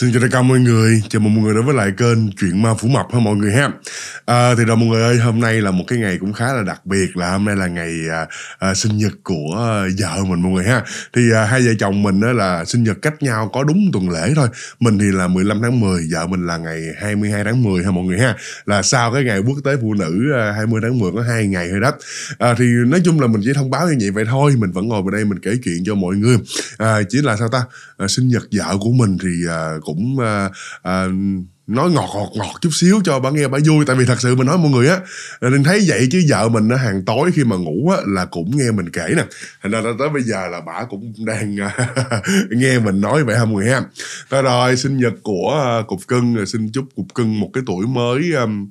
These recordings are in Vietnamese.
Xin chào tất cả mọi người, chào mừng mọi người đến với lại kênh Chuyện Ma Phủ Mập ha mọi người ha à, Thì rồi mọi người ơi, hôm nay là một cái ngày cũng khá là đặc biệt là hôm nay là ngày à, à, sinh nhật của à, vợ mình mọi người ha Thì à, hai vợ chồng mình á, là sinh nhật cách nhau có đúng tuần lễ thôi Mình thì là 15 tháng 10, vợ mình là ngày 22 tháng 10 ha mọi người ha Là sau cái ngày quốc tế phụ nữ à, 20 tháng 10 có hai ngày thôi đó à, Thì nói chung là mình chỉ thông báo như vậy vậy thôi, mình vẫn ngồi vào đây mình kể chuyện cho mọi người à, Chỉ là sao ta, à, sinh nhật vợ của mình thì à, cũng à, à, nói ngọt ngọt ngọt chút xíu cho bà nghe bà vui tại vì thật sự mình nói mọi người á đừng à, thấy vậy chứ vợ mình á hàng tối khi mà ngủ á là cũng nghe mình kể nè thành ra tới bây giờ là bà cũng đang à, nghe mình nói vậy ha mọi người ha rồi, rồi sinh nhật của à, cục cưng xin chúc cục cưng một cái tuổi mới um,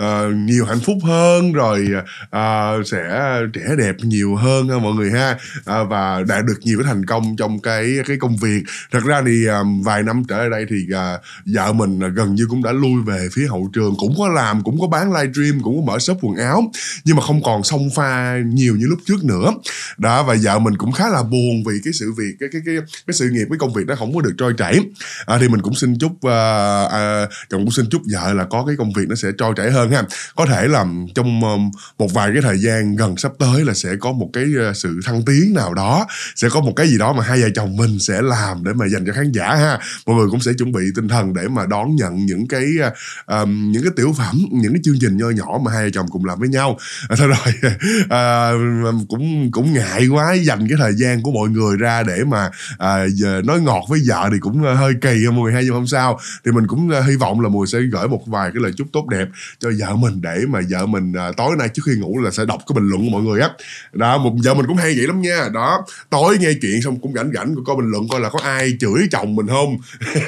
Ờ, nhiều hạnh phúc hơn rồi uh, sẽ trẻ đẹp nhiều hơn ha à, mọi người ha uh, và đạt được nhiều cái thành công trong cái cái công việc thật ra thì um, vài năm trở lại đây thì uh, vợ mình gần như cũng đã lui về phía hậu trường cũng có làm cũng có bán livestream cũng có mở shop quần áo nhưng mà không còn xông pha nhiều như lúc trước nữa đó và vợ mình cũng khá là buồn vì cái sự việc cái cái cái cái sự nghiệp cái công việc nó không có được trôi chảy à, thì mình cũng xin chúc uh, uh, chồng cũng xin chúc vợ là có cái công việc nó sẽ trôi chảy hơn lẫn có thể là trong ờ, một vài cái thời gian gần sắp tới là sẽ có một cái ờ, sự thăng tiến nào đó sẽ có một cái gì đó mà hai vợ chồng mình sẽ làm để mà dành cho khán giả ha mọi người cũng sẽ chuẩn bị tinh thần để mà đón nhận những cái um, những cái tiểu phẩm những cái chương trình nho nhỏ mà hai vợ chồng cùng làm với nhau à, thôi rồi à, cũng cũng ngại quá dành cái thời gian của mọi người ra để mà à, nói ngọt với vợ thì cũng hơi kỳ mọi người hay nhưng không sao thì mình cũng hy vọng là mùi sẽ gửi một vài cái lời chúc tốt đẹp cho vợ mình để mà vợ mình à, tối nay trước khi ngủ là sẽ đọc cái bình luận của mọi người á đó một vợ mình cũng hay vậy lắm nha đó tối nghe chuyện xong cũng rảnh rảnh coi bình luận coi là có ai chửi chồng mình không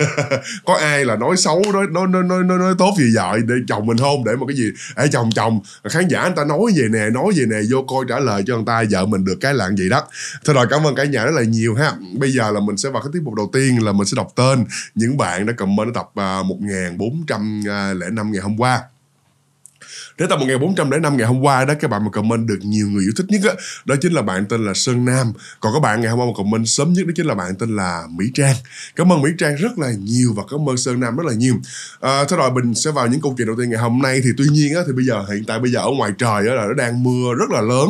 có ai là nói xấu nói nói nói nói, nói, nói tốt gì vợ để chồng mình không để mà cái gì ê chồng chồng khán giả người ta nói về nè nói về nè vô coi trả lời cho người ta vợ mình được cái lạng gì đó thôi rồi cảm ơn cả nhà rất là nhiều ha bây giờ là mình sẽ vào cái tiết mục đầu tiên là mình sẽ đọc tên những bạn đã comment ở tập à, một nghìn bốn trăm à, lẻ năm ngày hôm qua đến tập 1405 ngày hôm qua đó các bạn mà comment được nhiều người yêu thích nhất đó, đó chính là bạn tên là Sơn Nam còn các bạn ngày hôm qua mà comment sớm nhất đó chính là bạn tên là Mỹ Trang cảm ơn Mỹ Trang rất là nhiều và cảm ơn Sơn Nam rất là nhiều à, thế rồi mình sẽ vào những câu chuyện đầu tiên ngày hôm nay thì tuy nhiên á, thì bây giờ hiện tại bây giờ ở ngoài trời á, là nó đang mưa rất là lớn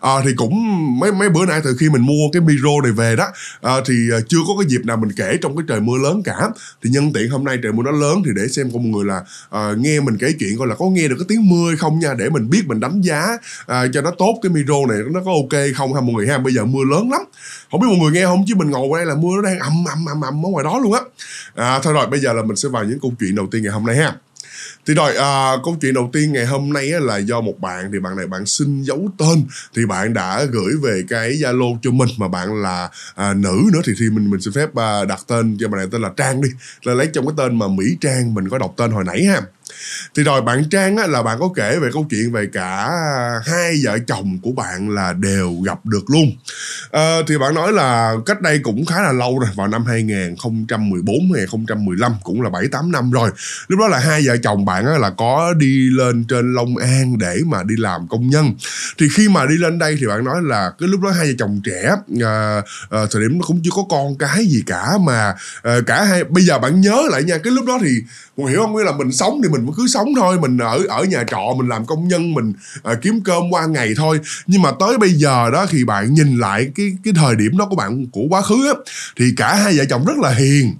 à, thì cũng mấy mấy bữa nay từ khi mình mua cái micro này về đó à, thì à, chưa có cái dịp nào mình kể trong cái trời mưa lớn cả thì nhân tiện hôm nay trời mưa nó lớn thì để xem con người là à, nghe mình kể chuyện coi là có nghe được cái tiếng mưa 20 không nha để mình biết mình đánh giá à, cho nó tốt cái micro này nó có ok không ha mọi người ha bây giờ mưa lớn lắm không biết mọi người nghe không chứ mình ngồi qua đây là mưa nó đang ầm ầm ầm ầm ở ngoài đó luôn á à, thôi rồi bây giờ là mình sẽ vào những câu chuyện đầu tiên ngày hôm nay ha thì rồi à, câu chuyện đầu tiên ngày hôm nay á, là do một bạn thì bạn này bạn xin giấu tên thì bạn đã gửi về cái zalo cho mình mà bạn là à, nữ nữa thì thì mình mình xin phép à, đặt tên cho bạn này tên là trang đi là lấy trong cái tên mà mỹ trang mình có đọc tên hồi nãy ha thì rồi bạn trang á, là bạn có kể về câu chuyện về cả hai vợ chồng của bạn là đều gặp được luôn à, thì bạn nói là cách đây cũng khá là lâu rồi vào năm 2014 2015 cũng là 7 8 năm rồi lúc đó là hai vợ chồng bạn á, là có đi lên trên Long An để mà đi làm công nhân thì khi mà đi lên đây thì bạn nói là cái lúc đó hai vợ chồng trẻ à, à, thời điểm nó cũng chưa có con cái gì cả mà à, cả hai bây giờ bạn nhớ lại nha cái lúc đó thì còn hiểu không nghĩa là mình sống thì mình cứ sống thôi mình ở ở nhà trọ mình làm công nhân mình à, kiếm cơm qua ngày thôi nhưng mà tới bây giờ đó thì bạn nhìn lại cái cái thời điểm đó của bạn của quá khứ á, thì cả hai vợ chồng rất là hiền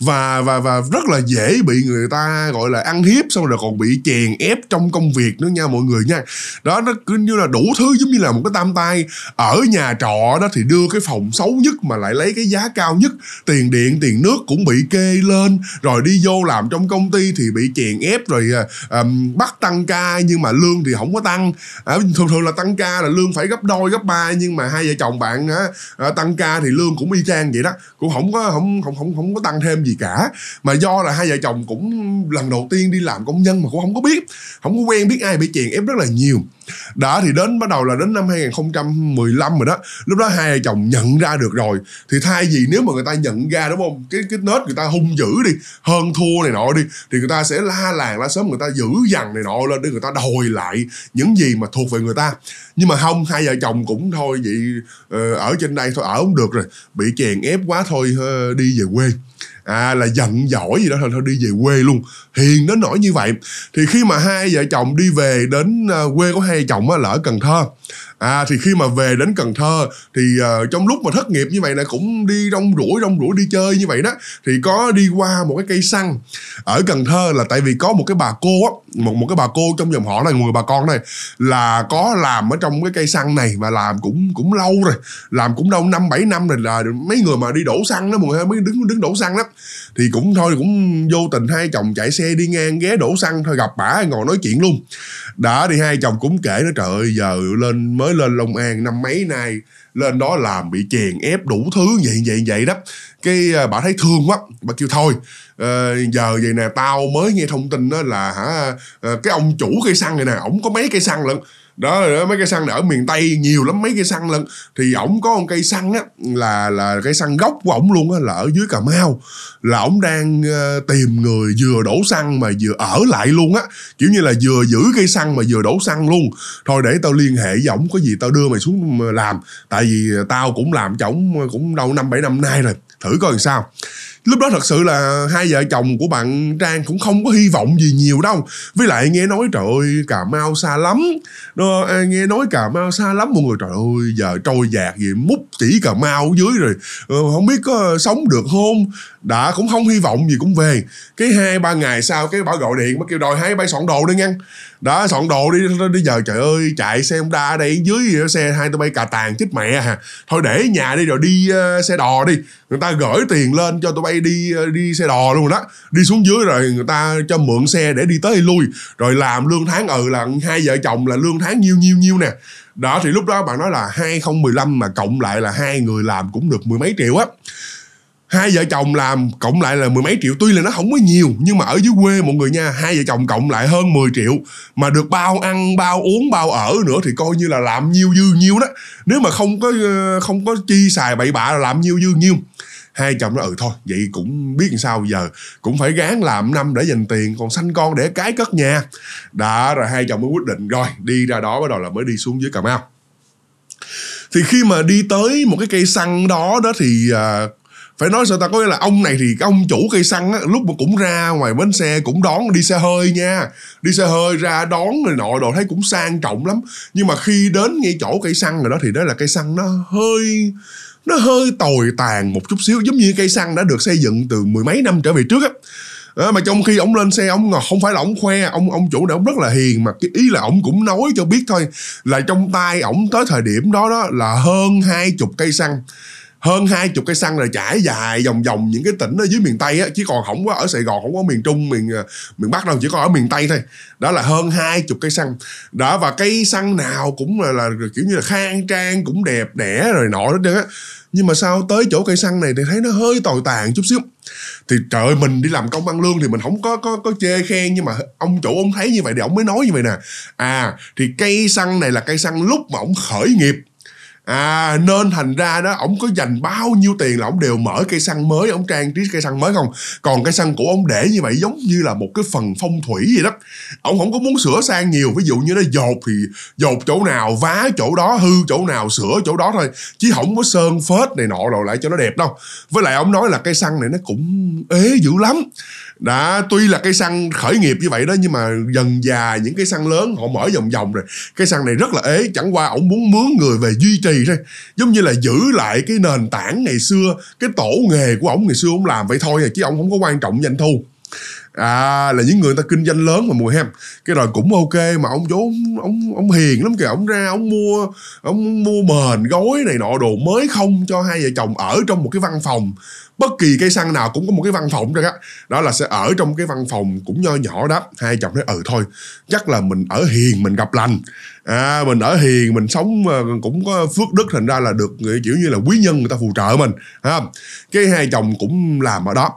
và và và rất là dễ bị người ta gọi là ăn hiếp xong rồi còn bị chèn ép trong công việc nữa nha mọi người nha đó nó cứ như là đủ thứ giống như là một cái tam tai ở nhà trọ đó thì đưa cái phòng xấu nhất mà lại lấy cái giá cao nhất tiền điện tiền nước cũng bị kê lên rồi đi vô làm trong công ty thì bị chèn ép rồi um, bắt tăng ca nhưng mà lương thì không có tăng à, thường thường là tăng ca là lương phải gấp đôi gấp ba nhưng mà hai vợ chồng bạn á, ờ, tăng ca thì lương cũng y chang vậy đó cũng không có không không không không có tăng thêm gì cả mà do là hai vợ chồng cũng lần đầu tiên đi làm công nhân mà cũng không có biết không có quen biết ai bị chèn ép rất là nhiều đã thì đến bắt đầu là đến năm 2015 rồi đó lúc đó hai vợ chồng nhận ra được rồi thì thay vì nếu mà người ta nhận ra đúng không cái cái nết người ta hung dữ đi hơn thua này nọ đi thì người ta sẽ la làng la sớm người ta giữ dằn này nọ lên để người ta đòi lại những gì mà thuộc về người ta nhưng mà không hai vợ chồng cũng thôi vậy ờ, ở trên đây thôi ở không được rồi bị chèn ép quá thôi ờ, đi về quê à là giận dỗi gì đó thôi, thôi đi về quê luôn hiền đến nỗi như vậy thì khi mà hai vợ chồng đi về đến à, quê của hai vợ chồng á là ở cần thơ à thì khi mà về đến Cần Thơ thì uh, trong lúc mà thất nghiệp như vậy là cũng đi rong ruổi rong ruổi đi chơi như vậy đó thì có đi qua một cái cây xăng ở Cần Thơ là tại vì có một cái bà cô á một một cái bà cô trong dòng họ này người bà con này là có làm ở trong cái cây xăng này và làm cũng cũng lâu rồi làm cũng đâu năm bảy năm rồi là mấy người mà đi đổ xăng đó mọi người mới đứng đứng đổ xăng đó thì cũng thôi cũng vô tình hai chồng chạy xe đi ngang ghé đổ xăng thôi gặp bả ngồi nói chuyện luôn đã thì hai chồng cũng kể nó trời ơi giờ lên mới mới lên Long An năm mấy nay lên đó làm bị chèn ép đủ thứ vậy vậy vậy đó cái à, bà thấy thương quá bà kêu thôi uh, giờ vậy nè tao mới nghe thông tin đó là hả uh, cái ông chủ cây xăng này nè ổng có mấy cây xăng lận đó, đó mấy cây xăng ở miền tây nhiều lắm mấy cây xăng lận thì ổng có một cây xăng á là là cây xăng gốc của ổng luôn á là ở dưới cà mau là ổng đang uh, tìm người vừa đổ xăng mà vừa ở lại luôn á kiểu như là vừa giữ cây xăng mà vừa đổ xăng luôn thôi để tao liên hệ với ổng có gì tao đưa mày xuống làm tại vì tao cũng làm cho ổng cũng đâu năm bảy năm nay rồi thử coi làm sao lúc đó thật sự là hai vợ chồng của bạn trang cũng không có hy vọng gì nhiều đâu với lại nghe nói trời ơi cà mau xa lắm đó, nghe nói cà mau xa lắm mọi người trời ơi giờ trôi dạt gì múc chỉ cà mau ở dưới rồi ờ, không biết có sống được không đã cũng không hy vọng gì cũng về cái hai ba ngày sau cái bảo gọi điện mới kêu đòi hai bay soạn đồ đi ngăn đã soạn đồ đi đi giờ trời ơi chạy xe honda ở đây dưới xe hai tụi bay cà tàn chết mẹ hả, à. thôi để nhà đi rồi đi uh, xe đò đi người ta gửi tiền lên cho tụi bay bay đi ờ, đi xe đò luôn đó đi xuống dưới rồi người ta cho mượn xe để đi tới lui rồi làm lương tháng ừ là hai vợ chồng là lương tháng nhiêu nhiêu nhiêu nè đó thì lúc đó bạn nói là 2015 mà cộng lại là hai người làm cũng được mười mấy triệu á hai vợ chồng làm cộng lại là mười mấy triệu tuy là nó không có nhiều nhưng mà ở dưới quê mọi người nha hai vợ chồng cộng lại hơn 10 triệu mà được bao ăn bao uống bao ở nữa thì coi như là làm nhiêu dư nhiêu đó nếu mà không có ờ, không có chi xài bậy bạ là làm nhiêu dư nhiêu hai chồng nó ừ thôi vậy cũng biết làm sao giờ cũng phải gán làm năm để dành tiền còn sanh con để cái cất nhà đã rồi hai chồng mới quyết định rồi đi ra đó bắt đầu là mới đi xuống dưới cà mau thì khi mà đi tới một cái cây xăng đó đó thì à, phải nói sao ta có nghĩa là ông này thì ông chủ cây xăng á lúc mà cũng ra ngoài bến xe cũng đón đi xe hơi nha đi xe hơi ra đón rồi nọ đồ thấy cũng sang trọng lắm nhưng mà khi đến ngay chỗ cây xăng rồi đó thì đó là cây xăng nó hơi nó hơi tồi tàn một chút xíu giống như cây xăng đã được xây dựng từ mười mấy năm trở về trước á À, mà trong khi ông lên xe ông không phải là ông khoe ông ông chủ này ông rất là hiền mà cái ý là ông cũng nói cho biết thôi là trong tay ông tới thời điểm đó đó là hơn hai chục cây xăng hơn hai chục cây xăng là trải dài vòng vòng những cái tỉnh ở dưới miền tây á chứ còn không có ở sài gòn không có miền trung miền ờ, miền bắc đâu chỉ có ở miền tây thôi đó là hơn hai chục cây xăng đó và cây xăng nào cũng là, là kiểu như là khang trang cũng đẹp đẽ rồi nọ đó á nhưng mà sao tới chỗ cây xăng này thì thấy nó hơi tồi tàn chút xíu thì trời ơi mình đi làm công ăn lương thì mình không có có có chê khen nhưng mà ông chủ ông thấy như vậy thì ông mới nói như vậy nè à thì cây xăng này là cây xăng lúc mà ông khởi nghiệp à nên thành ra đó ổng có dành bao nhiêu tiền là ổng đều mở cây xăng mới ổng trang trí cây xăng mới không còn cây xăng cũ ổng để như vậy giống như là một cái phần phong thủy gì đó ổng không có muốn sửa sang nhiều ví dụ như nó dột thì dột chỗ nào vá chỗ đó hư chỗ nào sửa chỗ đó thôi chứ không có sơn phết này nọ rồi lại cho nó đẹp đâu với lại ổng nói là cây xăng này nó cũng ế dữ lắm đã tuy là cây xăng khởi nghiệp như vậy đó nhưng mà dần già những cây xăng lớn họ mở vòng vòng rồi cây xăng này rất là ế chẳng qua ổng muốn mướn người về duy trì kỳ thôi giống như là giữ lại cái nền tảng ngày xưa cái tổ nghề của ổng ngày xưa ổng làm vậy thôi à, chứ ổng không có quan trọng doanh thu à là những người người ta kinh doanh lớn mà mùi hem cái rồi cũng ok mà ông chú ông ông, ông hiền lắm kìa ông ra ông mua ông mua mền gối này nọ đồ mới không cho hai vợ chồng ở trong một cái văn phòng bất kỳ cây xăng nào cũng có một cái văn phòng rồi đó. đó là sẽ ở trong cái văn phòng cũng nho nhỏ đó hai chồng nói ừ thôi chắc là mình ở hiền mình gặp lành à mình ở hiền mình sống ờ, cũng có phước đức thành ra là được kiểu như là quý nhân người ta phù trợ mình ha cái hai chồng cũng làm ở đó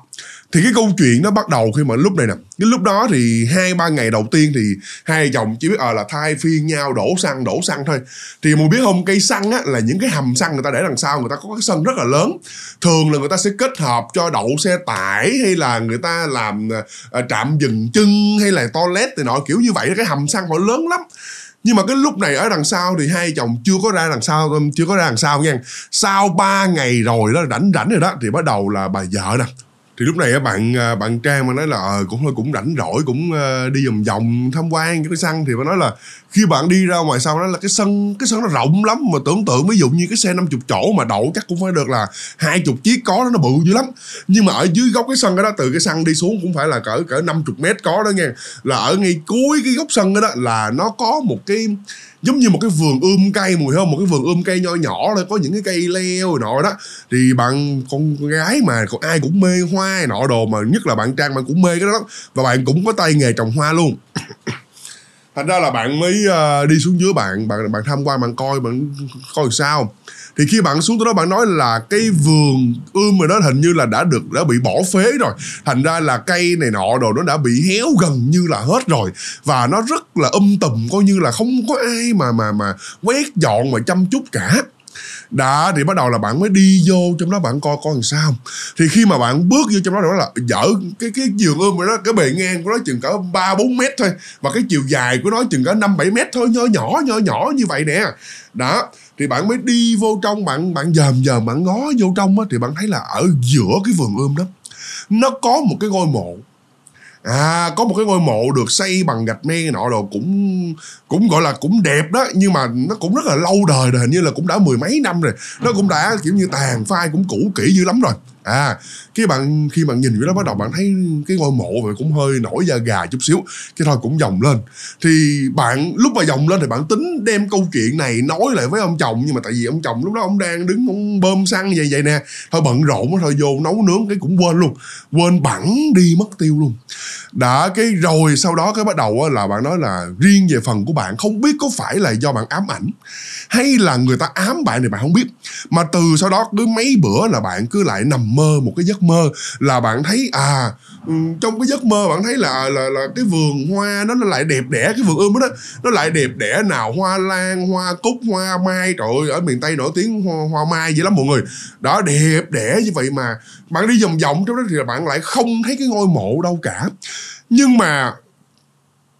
thì cái câu chuyện nó bắt đầu khi mà lúc này nè cái lúc đó thì hai ba ngày đầu tiên thì hai chồng chỉ biết ờ à, là thay phiên nhau đổ xăng đổ xăng thôi thì mình biết không cây xăng á là những cái hầm xăng người ta để đằng sau người ta có cái sân rất là lớn thường là người ta sẽ kết hợp cho đậu xe tải hay là người ta làm à, trạm dừng chân hay là toilet thì nọ kiểu như vậy cái hầm xăng họ lớn lắm nhưng mà cái lúc này ở đằng sau thì hai chồng chưa có ra đằng sau ờ, chưa có ra đằng sau nha sau 3 ngày rồi đó rảnh rảnh rồi đó thì bắt đầu là bà vợ nè thì lúc này bạn à, bạn trang mà nói là ờ, cũng thôi cũng rảnh rỗi cũng ờ, đi vòng vòng tham quan cái sân thì bạn nói là khi bạn đi ra ngoài sau đó là cái sân cái sân nó rộng lắm mà tưởng tượng ví dụ như cái xe 50 chỗ mà đậu chắc cũng phải được là hai chục chiếc có đó, nó bự dữ lắm nhưng mà ở dưới góc cái sân đó từ cái sân đi xuống cũng phải là cỡ cỡ 50 mét có đó nha là ở ngay cuối cái góc sân đó, đó là nó có một cái giống như một cái vườn ươm cây mùi không một cái vườn ươm cây nho nhỏ là có những cái cây leo rồi nọ đó thì bạn con gái mà còn ai cũng mê hoa nọ đồ mà nhất là bạn trang bạn cũng mê cái đó và bạn cũng có tay nghề trồng hoa luôn thành ra là bạn mới uh, đi xuống dưới bạn bạn bạn tham quan bạn coi bạn coi sao thì khi bạn xuống tới đó bạn nói là cái vườn ươm rồi đó hình như là đã được đã bị bỏ phế rồi thành ra là cây này nọ đồ nó đã bị héo gần như là hết rồi và nó rất là um tùm coi như là không có ai mà mà mà quét dọn mà chăm chút cả đã thì bắt đầu là bạn mới đi vô trong đó bạn coi coi làm sao thì khi mà bạn bước vô trong đó đó là dở cái cái giường ươm của nó cái bề ngang của nó chừng cỡ ba bốn mét thôi và cái chiều dài của nó chừng cỡ năm bảy mét thôi nhỏ nhỏ nhỏ nhỏ như vậy nè đó thì bạn mới đi vô trong bạn bạn dòm dòm bạn ngó vô trong á thì bạn thấy là ở giữa cái vườn ươm đó nó có một cái ngôi mộ à có một cái ngôi mộ được xây bằng gạch men nọ đồ cũng cũng gọi là cũng đẹp đó nhưng mà nó cũng rất là lâu đời rồi hình như là cũng đã mười mấy năm rồi nó cũng đã kiểu như tàn phai cũng cũ kỹ dữ lắm rồi à cái bạn khi bạn nhìn cái đó bắt đầu bạn thấy cái ngôi mộ vậy cũng hơi nổi da gà chút xíu cái thôi cũng dòng lên thì bạn lúc mà dòng lên thì bạn tính đem câu chuyện này nói lại với ông chồng nhưng mà tại vì ông chồng lúc đó ông đang đứng ông bơm xăng vậy vậy nè thôi bận rộn thôi vô nấu nướng cái cũng quên luôn quên bẵng đi mất tiêu luôn đã cái rồi sau đó cái bắt đầu là bạn nói là riêng về phần của bạn không biết có phải là do bạn ám ảnh hay là người ta ám bạn thì bạn không biết mà từ sau đó cứ mấy bữa là bạn cứ lại nằm mơ một cái giấc mơ là bạn thấy à ừ, trong cái giấc mơ bạn thấy là là là cái vườn hoa nó nó lại đẹp đẽ cái vườn ươm đó nó lại đẹp đẽ nào hoa lan hoa cúc hoa mai trời ơi ở miền tây nổi tiếng hoa, hoa mai vậy lắm mọi người đó đẹp đẽ như vậy mà bạn đi vòng vòng trong đó thì bạn lại không thấy cái ngôi mộ đâu cả nhưng mà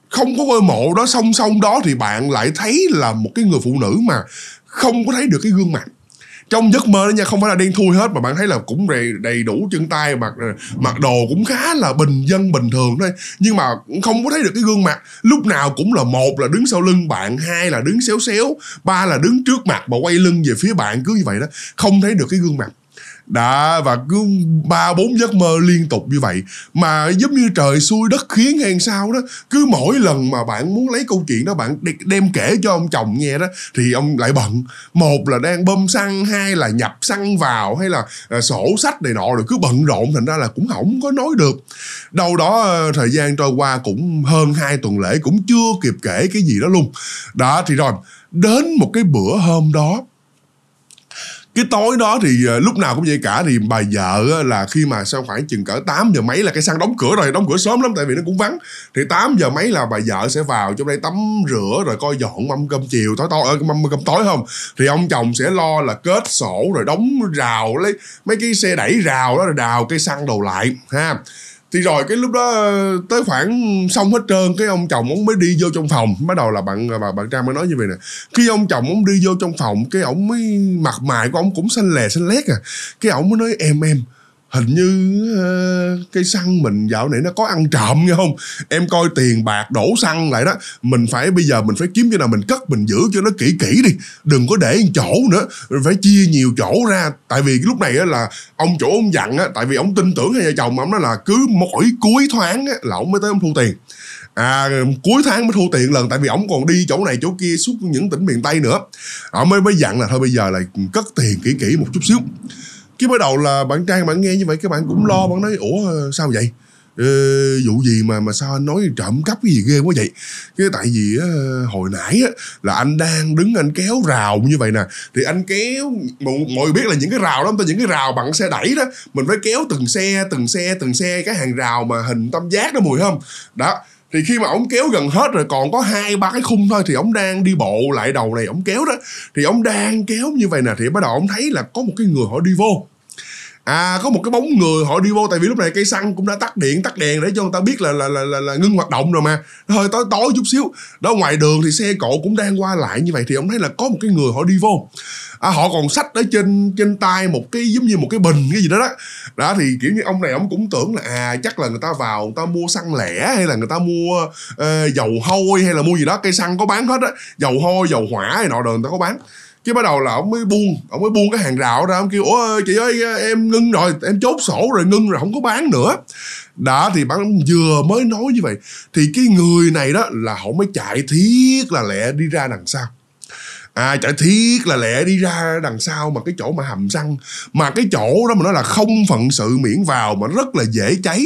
không có ngôi mộ đó song song đó thì bạn lại thấy là một cái người phụ nữ mà không có thấy được cái gương mặt trong giấc mơ đó nha không phải là đen thui hết mà bạn thấy là cũng đầy, đầy đủ chân tay mặc ờ, mặc đồ cũng khá là bình dân bình thường thôi nhưng mà không có thấy được cái gương mặt lúc nào cũng là một là đứng sau lưng bạn hai là đứng xéo xéo ba là đứng trước mặt mà quay lưng về phía bạn cứ như vậy đó không thấy được cái gương mặt đó và cứ ba bốn giấc mơ liên tục như vậy mà giống như trời xuôi đất khiến hay sao đó cứ mỗi lần mà bạn muốn lấy câu chuyện đó bạn đem kể cho ông chồng nghe đó thì ông lại bận một là đang bơm xăng hai là nhập xăng vào hay là à, sổ sách này nọ rồi cứ bận rộn thành ra là cũng không có nói được đâu đó ờ, thời gian trôi qua cũng hơn hai tuần lễ cũng chưa kịp kể cái gì đó luôn đó thì rồi đến một cái bữa hôm đó cái tối đó thì ờ, lúc nào cũng vậy cả thì bà vợ là khi mà sau khoảng chừng cỡ 8 giờ mấy là cái săn đóng cửa rồi đóng cửa sớm lắm tại vì nó cũng vắng thì 8 giờ mấy là bà vợ sẽ vào trong đây tắm rửa rồi coi dọn mâm cơm chiều tối tối ờ, mâm cơm tối không thì ông chồng sẽ lo là kết sổ rồi đóng rào lấy mấy cái xe đẩy rào đó rồi đào cây xăng đầu lại ha thì rồi cái lúc đó ờ, tới khoảng xong hết trơn cái ông chồng ông mới đi vô trong phòng bắt đầu là bạn ờ, bà bạn trang mới nói như vậy nè khi ông chồng ông đi vô trong phòng cái ông mới mặt mày của ông cũng xanh lè xanh lét à cái ông mới nói em em hình như ờ, cái xăng mình dạo này nó có ăn trộm nghe không em coi tiền bạc đổ xăng lại đó mình phải bây giờ mình phải kiếm cho nào mình cất mình giữ cho nó kỹ kỹ đi đừng có để chỗ nữa phải chia nhiều chỗ ra tại vì cái lúc này là ông chủ ông dặn á, tại vì ông tin tưởng hai vợ chồng ông nói là cứ mỗi cuối tháng á, là ông mới tới ông thu tiền à cuối tháng mới thu tiền lần tại vì ổng còn đi chỗ này chỗ kia suốt những tỉnh miền tây nữa ổng mới mới dặn là thôi bây giờ là cất tiền kỹ kỹ một chút xíu cái mới đầu là bạn trang bạn nghe như vậy các bạn cũng lo bạn nói ủa sao vậy ờ, vụ gì mà mà sao anh nói trộm cắp cái gì ghê quá vậy cái tại vì á, hồi nãy á, là anh đang đứng anh kéo rào như vậy nè thì anh kéo mọi người biết là những cái rào đó những cái rào bằng xe đẩy đó mình phải kéo từng xe từng xe từng xe cái hàng rào mà hình tam giác đó mùi không đó thì khi mà ổng kéo gần hết rồi còn có hai ba cái khung thôi thì ổng đang đi bộ lại đầu này ổng kéo đó thì ổng đang kéo như vậy nè thì bắt đầu ổng thấy là có một cái người họ đi vô à có một cái bóng người họ đi vô tại vì lúc này cây xăng cũng đã tắt điện tắt đèn để cho người ta biết là là là, là, là ngưng hoạt động rồi mà hơi tối tối chút xíu đó ngoài đường thì xe cộ cũng đang qua lại như vậy thì ông thấy là có một cái người họ đi vô à, họ còn sách ở trên trên tay một cái giống như một cái bình cái gì đó đó đó thì kiểu như ông này ông cũng tưởng là à chắc là người ta vào người ta mua xăng lẻ hay là người ta mua uh, dầu hôi hay là mua gì đó cây xăng có bán hết á dầu hôi dầu hỏa hay nọ đường người ta có bán cái bắt đầu là ông mới buông ông mới buông cái hàng rào ra ông kêu ủa chị ơi em ngưng rồi em chốt sổ rồi ngưng rồi không có bán nữa đã thì bạn vừa mới nói như vậy thì cái người này đó là họ mới chạy thiết là lẹ đi ra đằng sau à chạy thiết là lẹ đi ra đằng sau mà cái chỗ mà hầm xăng mà cái chỗ đó mà nó là không phận sự miễn vào mà rất là dễ cháy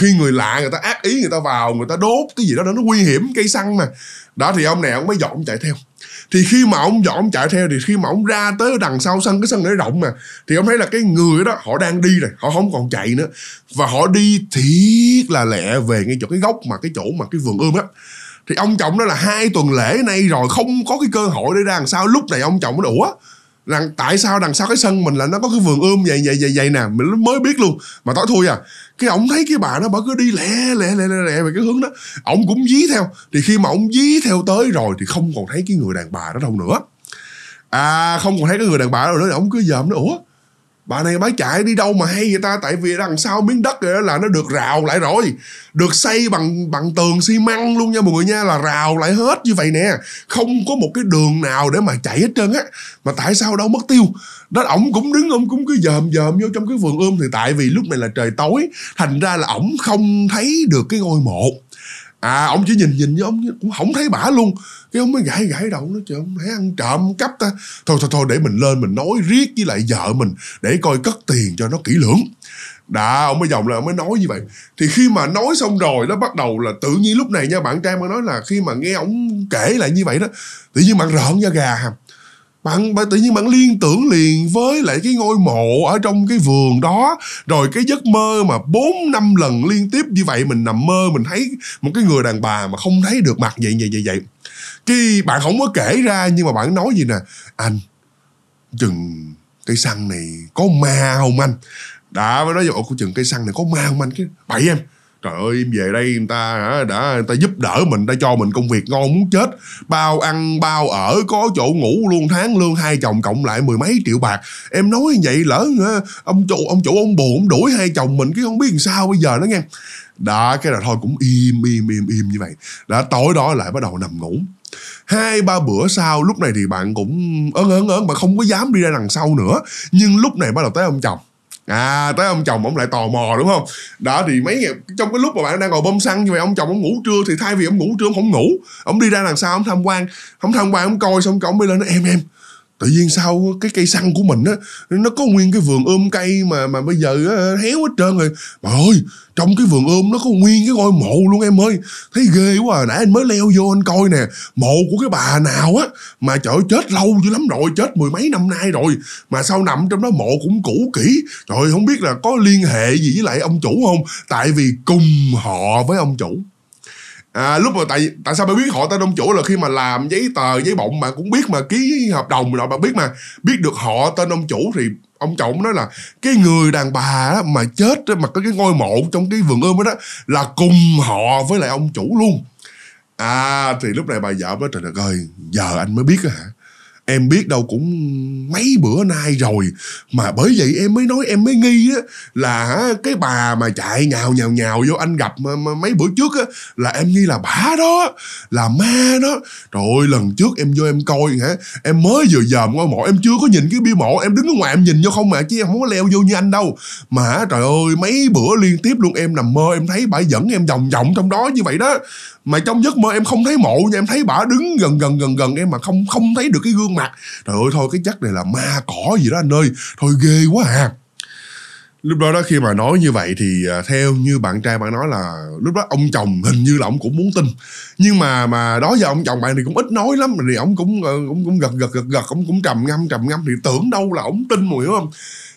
khi người lạ người ta ác ý người ta vào người ta đốt cái gì đó đó nó nguy hiểm cây xăng mà đó thì ông này ông mới dọn chạy theo thì khi mà ông dọn ông chạy theo thì khi mà ông ra tới đằng sau sân cái sân để rộng mà thì ông thấy là cái người đó họ đang đi rồi họ không còn chạy nữa và họ đi thiệt là lẹ về ngay chỗ cái gốc mà cái chỗ mà cái vườn ươm á thì ông chồng đó là hai tuần lễ nay rồi không có cái cơ hội để ra đằng sau lúc này ông chồng nó ủa rằng tại sao đằng sau cái sân mình là nó có cái vườn ươm vậy vậy vậy vậy nè mình mới biết luôn mà tối thui à cái ông thấy cái bà nó bà cứ đi lẹ lẹ lẹ lẹ về cái hướng đó ông cũng dí theo thì khi mà ông dí theo tới rồi thì không còn thấy cái người đàn bà đó đâu nữa à không còn thấy cái người đàn bà đâu nữa ông cứ dòm nó ủa bà này bà chạy đi đâu mà hay vậy ta tại vì đằng sau miếng đất này là nó được rào lại rồi được xây bằng bằng tường xi măng luôn nha mọi người nha là rào lại hết như vậy nè không có một cái đường nào để mà chạy hết trơn á mà tại sao đâu mất tiêu đó ổng cũng đứng ông cũng cứ dòm dòm vô trong cái vườn ươm thì tại vì lúc này là trời tối thành ra là ổng không thấy được cái ngôi mộ à ông chỉ nhìn nhìn với ông cũng không thấy bả luôn cái ông mới gãi gãi đầu nó trời ông thấy ăn trộm cắp ta thôi thôi thôi để mình lên mình nói riết với lại vợ mình để coi cất tiền cho nó kỹ lưỡng đã ông mới vòng lại ông mới nói như vậy thì khi mà nói xong rồi nó bắt đầu là tự nhiên lúc này nha bạn trai mới nói là khi mà nghe ông kể lại như vậy đó tự nhiên bạn rợn da gà hả bạn, bạn tự nhiên bạn liên tưởng liền với lại cái ngôi mộ ở trong cái vườn đó rồi cái giấc mơ mà bốn năm lần liên tiếp như vậy mình nằm mơ mình thấy một cái người đàn bà mà không thấy được mặt vậy vậy vậy vậy cái bạn không có kể ra nhưng mà bạn nói gì nè anh chừng cây xăng này có ma không anh đã mới nói vậy ủa chừng cây xăng này có ma không anh cái bậy em trời ơi em về đây người ta hả đã người ta giúp đỡ mình đã cho mình công việc ngon muốn chết bao ăn bao ở có chỗ ngủ luôn tháng lương hai chồng cộng lại mười mấy triệu bạc em nói như vậy lỡ ông chủ ông chủ ông buồn ông đuổi hai chồng mình cái không biết làm sao bây giờ đó nghe đã cái là thôi cũng im im im im như vậy đã tối đó lại bắt đầu nằm ngủ hai ba bữa sau lúc này thì bạn cũng ớn ớn ớn mà không có dám đi ra đằng sau nữa nhưng lúc này bắt đầu tới ông chồng à tới ông chồng ông lại tò mò đúng không đó thì mấy ngày trong cái lúc mà bạn đang ngồi bơm xăng như vậy ông chồng ông ngủ trưa thì thay vì ông ngủ trưa ông không ngủ ông đi ra đằng sau ông tham quan ông tham quan ông coi xong ông mới lên nói, em em tự nhiên sau cái cây xăng của mình á nó có nguyên cái vườn ôm cây mà mà bây giờ á, héo hết trơn rồi mà ơi trong cái vườn ôm nó có nguyên cái ngôi mộ luôn em ơi thấy ghê quá à. nãy anh mới leo vô anh coi nè mộ của cái bà nào á mà trời chết lâu dữ lắm rồi chết mười mấy năm nay rồi mà sao nằm trong đó mộ cũng cũ kỹ trời không biết là có liên hệ gì với lại ông chủ không tại vì cùng họ với ông chủ à, lúc mà tại tại sao bạn biết họ tên ông chủ là khi mà làm giấy tờ giấy bọng bạn cũng biết mà ký hợp đồng rồi bạn biết mà biết được họ tên ông chủ thì ông chồng nói là cái người đàn bà đó mà chết đó, mà có cái ngôi mộ trong cái vườn ươm đó, đó là cùng họ với lại ông chủ luôn à thì lúc này bà vợ mới trời đất ơi giờ anh mới biết á hả em biết đâu cũng mấy bữa nay rồi mà bởi vậy em mới nói em mới nghi á là cái bà mà chạy nhào nhào nhào vô anh gặp mấy bữa trước á là em nghi là bà đó là ma đó trời ơi lần trước em vô em coi hả em mới vừa dòm qua mộ em chưa có nhìn cái bia mộ em đứng ở ngoài em nhìn vô không mà chứ em không có leo vô như anh đâu mà trời ơi mấy bữa liên tiếp luôn em nằm mơ em thấy bà dẫn em vòng vòng trong đó như vậy đó mà trong giấc mơ em không thấy mộ nha em thấy bà đứng gần gần gần gần em mà không không thấy được cái gương mặt trời ơi thôi cái chất này là ma cỏ gì đó anh ơi thôi ghê quá à lúc đó đó khi mà nói như vậy thì à, theo như bạn trai bạn nói là lúc đó ông chồng hình như là ông cũng muốn tin nhưng mà mà đó giờ ông chồng bạn thì cũng ít nói lắm thì ông cũng ờ, cũng cũng gật gật gật gật ông cũng trầm ngâm trầm ngâm thì tưởng đâu là ông tin mà hiểu không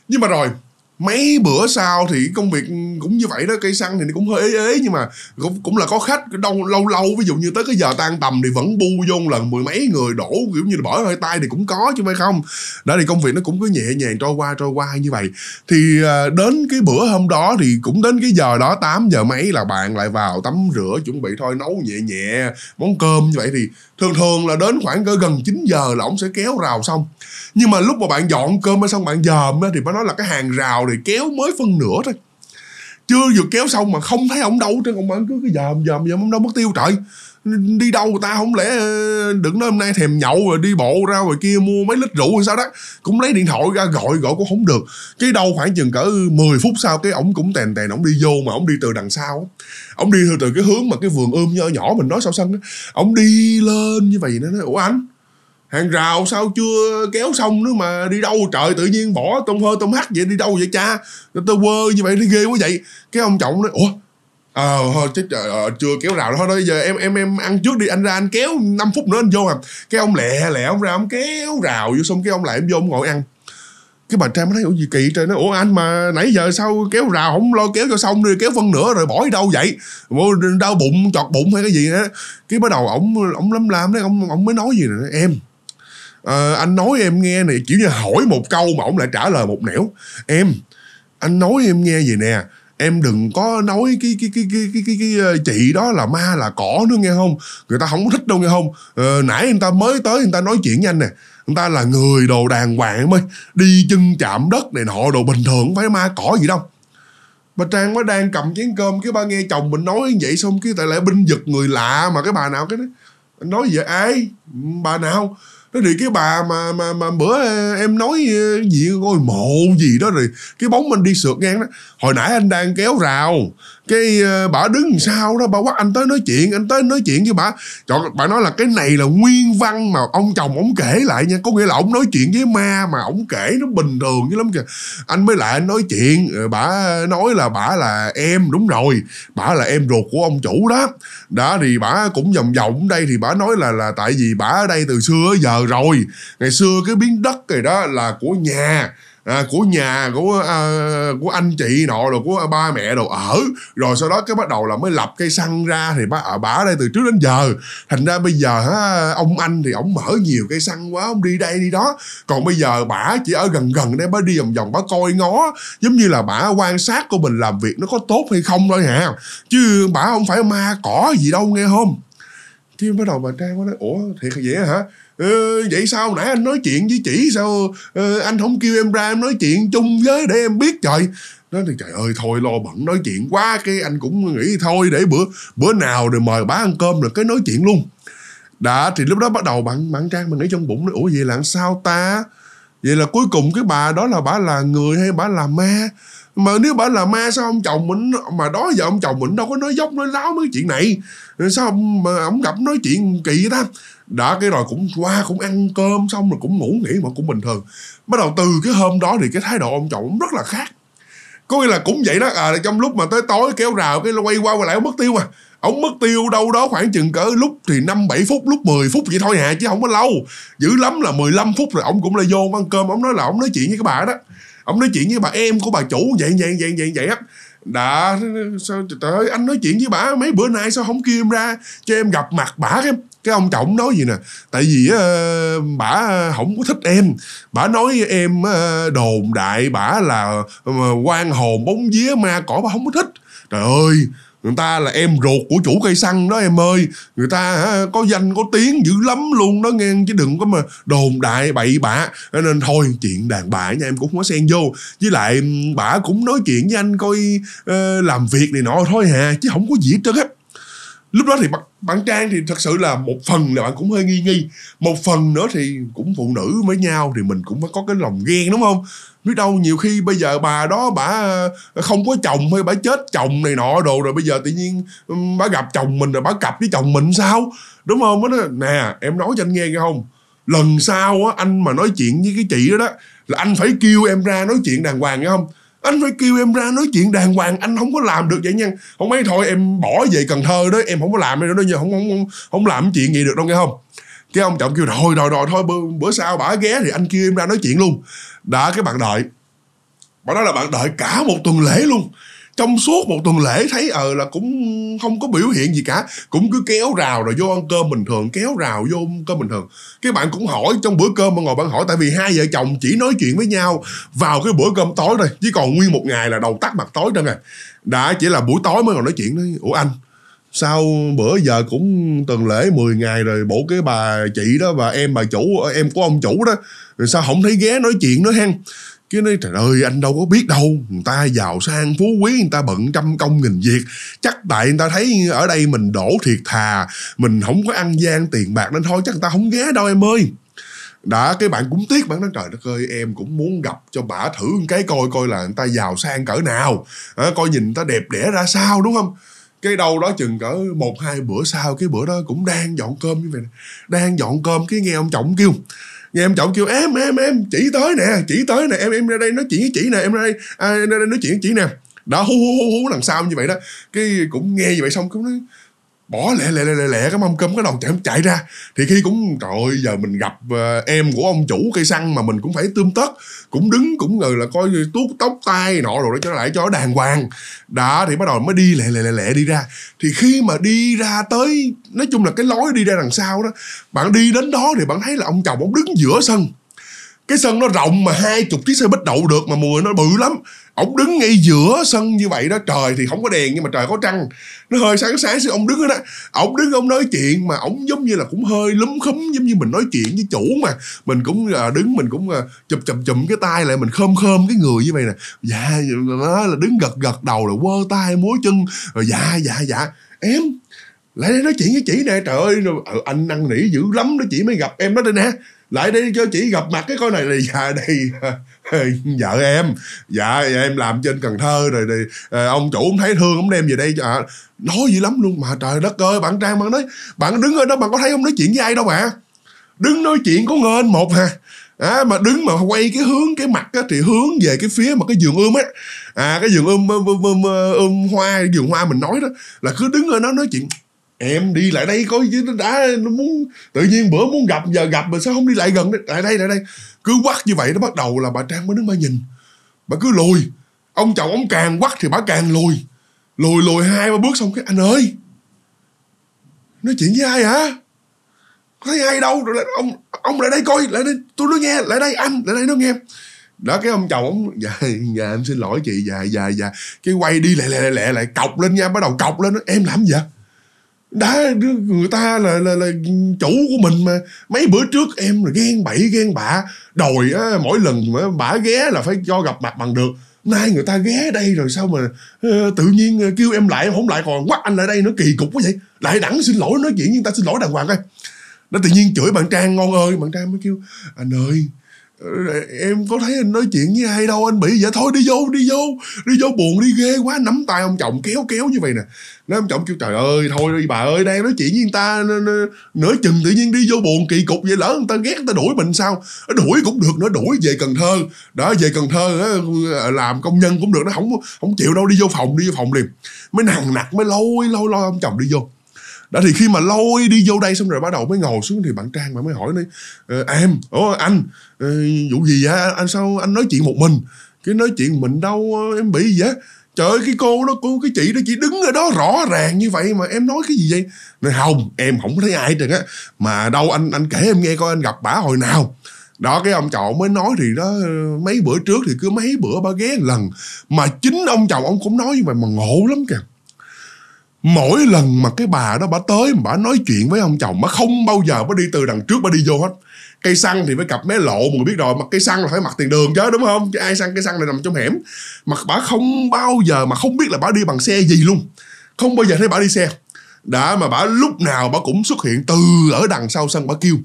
nhưng mà rồi mấy bữa sau thì công việc cũng như vậy đó cây xăng thì nó cũng hơi ế ế nhưng mà cũng, cũng là có khách đâu lâu lâu ví dụ như tới cái giờ tan tầm thì vẫn bu vô lần mười mấy người đổ kiểu như là bỏ hơi tay thì cũng có chứ phải không đó thì công việc nó cũng cứ nhẹ nhàng trôi qua trôi qua như vậy thì à, đến cái bữa hôm đó thì cũng đến cái giờ đó 8 giờ mấy là bạn lại vào tắm rửa chuẩn bị thôi nấu nhẹ nhẹ món cơm như vậy thì thường thường là đến khoảng cỡ gần 9 giờ là ổng sẽ kéo rào xong nhưng mà lúc mà bạn dọn cơm ở xong bạn dòm thì bà nói là cái hàng rào thì kéo mới phân nửa thôi chưa vừa kéo xong mà không thấy ông đâu trên ông bạn cứ cứ dòm dòm dòm ông đâu mất tiêu trời đi đâu người ta không lẽ ờ, đừng nói hôm nay thèm nhậu rồi đi bộ ra ngoài kia mua mấy lít rượu hay sao đó cũng lấy điện thoại ra gọi gọi cũng không được cái đâu khoảng chừng cỡ 10 phút sau cái ổng cũng tèn tèn ổng đi vô mà ổng đi từ đằng sau ông đi theo từ cái hướng mà cái vườn ươm nhỏ nhỏ mình nói sau sân á ông đi lên như vậy nó nói ủa anh hàng rào sao chưa kéo xong nữa mà đi đâu trời tự nhiên bỏ tôm hơ tôm hắt vậy đi đâu vậy cha tôi quơ như vậy nó ghê quá vậy cái ông trọng nói ủa ờ thôi chết trời à, ờ, chưa kéo rào thôi bây giờ em em em ăn trước đi anh ra anh kéo 5 phút nữa anh vô à cái ông lẹ lẹ ông ra ông kéo rào vô xong cái ông lại em vô ông ngồi ăn cái bà trang mới nói ủa gì kỳ trời nó ủa anh mà nãy giờ sao kéo rào không lo kéo cho xong đi kéo phân nữa rồi bỏ đi đâu vậy đau bụng chọt bụng hay cái gì á cái bắt đầu ổng ổng lắm lam đấy ổng ổng mới nói gì nữa em à, anh nói em nghe này kiểu như hỏi một câu mà ổng lại trả lời một nẻo em anh nói em nghe gì nè em đừng có nói cái cái cái cái cái cái, cái ờ, chị đó là ma là cỏ nữa nghe không người ta không thích đâu nghe không ờ, nãy người ta mới tới người ta nói chuyện nhanh nè người ta là người đồ đàng hoàng mới đi chân chạm đất này nọ đồ bình thường phải ma cỏ gì đâu bà trang mới đang cầm chén cơm cái ba nghe chồng mình nói như vậy xong cái tại lại binh giật người lạ mà cái bà nào cái nói gì vậy ai bà nào nó thì cái bà mà mà mà bữa em nói gì ngôi mộ gì đó rồi cái bóng mình đi sượt ngang đó hồi nãy anh đang kéo rào cái ờ, bà đứng sau đó bà quát anh tới nói chuyện anh tới nói chuyện với bà chọn bà nói là cái này là nguyên văn mà ông chồng ông kể lại nha có nghĩa là ông nói chuyện với ma mà ông kể nó bình thường chứ lắm kìa anh mới lại anh nói chuyện ờ, bà nói là bà là em đúng rồi bà là em ruột của ông chủ đó đã thì bà cũng vòng vòng đây thì bà nói là là tại vì bà ở đây từ xưa giờ rồi ngày xưa cái biến đất này đó là của nhà à, của nhà của à, của anh chị nọ rồi của ba mẹ đồ ở rồi sau đó cái bắt đầu là mới lập cây xăng ra thì ba ở à, bà ở đây từ trước đến giờ thành ra bây giờ á, ông anh thì ổng mở nhiều cây xăng quá ông đi đây đi đó còn bây giờ bà chỉ ở gần gần đây bà đi vòng vòng bà coi ngó giống như là bà quan sát của mình làm việc nó có tốt hay không thôi hả chứ bà không phải ma cỏ gì đâu nghe không thì bắt đầu bà trang nói ủa thiệt vậy hả ờ, vậy sao nãy anh nói chuyện với chị sao ờ, anh không kêu em ra em nói chuyện chung với để em biết trời nó thì trời ơi thôi lo bận nói chuyện quá cái anh cũng nghĩ thôi để bữa bữa nào rồi mời bá ăn cơm rồi cái nói chuyện luôn đã thì lúc đó bắt đầu bạn bạn trang mình nghĩ trong bụng nói ủa vậy là sao ta vậy là cuối cùng cái bà đó là bà là người hay bà là ma mà nếu bà là ma sao ông chồng mình mà đó giờ ông chồng mình đâu có nói dốc nói láo mấy chuyện này sao mà ông gặp nói chuyện kỳ vậy ta đã cái rồi cũng qua cũng ăn cơm xong rồi cũng ngủ nghỉ mà cũng bình thường bắt đầu từ cái hôm đó thì cái thái độ ông chồng cũng rất là khác có nghĩa là cũng vậy đó à trong lúc mà tới tối kéo rào cái quay qua quay lại ông mất tiêu mà ông mất tiêu đâu đó khoảng chừng cỡ lúc thì năm bảy phút lúc 10 phút vậy thôi hà chứ không có lâu dữ lắm là 15 phút rồi ông cũng lại vô ăn cơm ông nói là ông nói chuyện với các bà đó ông nói chuyện với bà em của bà chủ vậy vậy vậy vậy vậy á đã sao trời ơi anh nói chuyện với bà mấy bữa nay sao không kêu em ra cho em gặp mặt bà em cái ông chồng nói gì nè tại vì á ờ, uh, bả không ờ, có thích em bả nói em uh, đồn đại bả là uh, quan hồn bóng vía ma cỏ bả không có thích trời ơi người ta là em ruột của chủ cây xăng đó em ơi người ta ha, có danh có tiếng dữ lắm luôn đó nghe chứ đừng có mà đồn đại bậy bạ nên thôi chuyện đàn bà nha em cũng không có xen vô với lại ừ, bả cũng nói chuyện với anh coi uh, làm việc này nọ thôi hà chứ không có gì hết trơn á lúc đó thì bạn trang thì thật sự là một phần là bạn cũng hơi nghi nghi một phần nữa thì cũng phụ nữ với nhau thì mình cũng phải có cái lòng ghen đúng không biết đâu nhiều khi bây giờ bà đó bà ờ, không có chồng hay bà chết chồng này nọ đồ rồi bây giờ tự nhiên bà gặp chồng mình rồi bà cặp với chồng mình sao đúng không đó nè em nói cho anh nghe nghe không lần sau á anh mà nói chuyện với cái chị đó đó là anh phải kêu em ra nói chuyện đàng hoàng nghe không anh phải kêu em ra nói chuyện đàng hoàng anh không có làm được vậy nha không mấy thôi em bỏ về cần thơ đó em không có làm đâu đó giờ không không không, không làm chuyện gì được đâu nghe không cái ông chồng kêu thôi rồi rồi thôi bữa, bữa sau bả ghé thì anh kêu em ra nói chuyện luôn đã cái bạn đợi bà nói là bạn đợi cả một tuần lễ luôn trong suốt một tuần lễ thấy ờ là cũng không có biểu hiện gì cả cũng cứ kéo rào rồi vô ăn cơm bình thường kéo rào vô ăn cơm bình thường cái bạn cũng hỏi trong bữa cơm mà ngồi bạn hỏi tại vì hai vợ chồng chỉ nói chuyện với nhau vào cái bữa cơm tối thôi chứ còn nguyên một ngày là đầu tắt mặt tối nữa rồi đã chỉ là buổi tối mới còn nói chuyện đấy ủa anh sau bữa giờ cũng tuần lễ 10 ngày rồi bộ cái bà chị đó và em bà chủ em của ông chủ đó rồi sao không thấy ghé nói chuyện nữa hen cái nói trời ơi anh đâu có biết đâu người ta giàu sang phú quý người ta bận trăm công nghìn việc chắc tại người ta thấy ở đây mình đổ thiệt thà mình không có ăn gian tiền bạc nên thôi chắc người ta không ghé đâu em ơi đã cái bạn cũng tiếc bạn nói trời đất ơi em cũng muốn gặp cho bà thử cái coi coi là người ta giàu sang cỡ nào à, coi nhìn người ta đẹp đẽ ra sao đúng không cái đâu đó chừng cỡ một hai bữa sau cái bữa đó cũng đang dọn cơm như vậy đang dọn cơm cái nghe ông trọng kêu nghe em trọng kêu em em em chỉ tới nè chỉ tới nè em em ra đây nói chuyện với chị nè em ra đây à, ra đây nói chuyện với chị nè đó hú hú hú hú lần sau như vậy đó cái cũng nghe như vậy xong cũng nói bỏ lẹ lẹ lẹ lẹ cái mâm cơm cái đầu chạy chạy ra thì khi cũng trời ơi giờ mình gặp uh, em của ông chủ cây xăng mà mình cũng phải tươm tất cũng đứng cũng người là coi tuốt tóc tay nọ rồi đó cho lại cho đàng hoàng đã thì bắt đầu mới đi lẹ lẹ lẹ lẹ đi ra thì khi mà đi ra tới nói chung là cái lối đi ra đằng sau đó bạn đi đến đó thì bạn thấy là ông chồng ông đứng giữa sân cái sân nó rộng mà hai chục chiếc xe bích đậu được mà mùi nó bự lắm ông đứng ngay giữa sân như vậy đó trời thì không có đèn nhưng mà trời có trăng nó hơi sáng sáng xíu ông đứng đó ông đứng ông nói chuyện mà ông giống như là cũng hơi lúm khúm giống như mình nói chuyện với chủ mà mình cũng à, đứng mình cũng à, chụp chụp chụm cái tay lại mình khơm khơm cái người như vậy nè dạ nó là đứng gật gật đầu là quơ tay múa chân rồi dạ dạ dạ em lại đây nói chuyện với chị nè trời ơi ừ, anh năn nỉ dữ lắm đó chị mới gặp em đó đây nè lại đây cho chị gặp mặt cái coi này là dạ đây vợ em dạ, em làm trên cần thơ rồi thì ờ, ông chủ cũng thấy thương ông đem về đây à, nói gì lắm luôn mà trời đất ơi bạn trang bạn nói bạn đứng ở đó bạn có thấy ông nói chuyện với ai đâu bạn đứng nói chuyện có ngên một hà à, mà đứng mà quay cái hướng cái mặt á, thì hướng về cái phía mà cái giường ươm á à cái giường ươm ươm, ươm, ươm, ươm hoa giường hoa mình nói đó là cứ đứng ở đó nói chuyện em đi lại đây coi chứ nó đã nó muốn tự nhiên bữa muốn gặp giờ gặp mà sao không đi lại gần lại đây lại đây cứ quắt như vậy nó bắt đầu là bà trang mới đứng bà nhìn bà cứ lùi ông chồng ông càng quắt thì bà càng lùi lùi lùi hai ba bước xong cái anh ơi nói chuyện với ai hả có thấy ai đâu rồi ông ông lại đây coi lại đây tôi nói nghe lại đây anh lại đây nó nghe đó cái ông chồng ông dạ dạ em xin lỗi chị dạ dạ dạ cái quay đi lẹ lẹ lẹ lại cọc lên nha bắt đầu cọc lên nó em làm gì vậy đã người ta là là là chủ của mình mà mấy bữa trước em là ghen bậy ghen bạ đòi á, mỗi lần mà bả ghé là phải cho gặp mặt bằng được nay người ta ghé đây rồi sao mà ờ, tự nhiên ờ, kêu em lại không lại còn quắt anh lại đây nó kỳ cục quá vậy lại đẳng xin lỗi nói chuyện nhưng ta xin lỗi đàng hoàng coi nó tự nhiên chửi bạn trang ngon ơi bạn trang mới kêu anh ơi em có thấy anh nói chuyện với ai đâu anh bị vậy dạ thôi đi vô đi vô đi vô buồn đi ghê quá nắm tay ông chồng kéo kéo như vậy nè nói ông chồng kêu trời ơi thôi đi bà ơi đang nói chuyện với người ta nửa chừng tự nhiên đi vô buồn kỳ cục vậy lỡ người ta ghét người ta đuổi mình sao đuổi cũng được nữa đuổi về cần thơ đó về cần thơ làm công nhân cũng được nó không không chịu đâu đi vô phòng đi vô phòng liền mới nằng nặc mới lôi lôi lôi ông chồng đi vô đó thì khi mà lôi đi vô đây xong rồi bắt đầu mới ngồi xuống thì bạn trang bạn mới hỏi đi ờ, em ủa anh ờ, vụ gì vậy anh sao anh nói chuyện một mình cái nói chuyện mình đâu ờ, em bị gì vậy trời ơi cái cô đó cô cái chị đó chỉ đứng ở đó rõ ràng như vậy mà em nói cái gì vậy này không em không thấy ai trơn á mà đâu anh anh kể em nghe coi anh gặp bả hồi nào đó cái ông chồng mới nói thì đó mấy bữa trước thì cứ mấy bữa ba ghé lần mà chính ông chồng ông cũng nói như vậy mà ngộ lắm kìa mỗi lần mà cái bà đó bà tới bà nói chuyện với ông chồng bà không bao giờ bà đi từ đằng trước bà đi vô hết cây xăng thì phải cặp mé lộ mọi người biết rồi mà cây xăng là phải mặt tiền đường chứ đúng không chứ ai xăng cây xăng này nằm trong hẻm mà bà không bao giờ mà không biết là bà đi bằng xe gì luôn không bao giờ thấy bà đi xe đã mà bà lúc nào bà cũng xuất hiện từ ở đằng sau sân bà kêu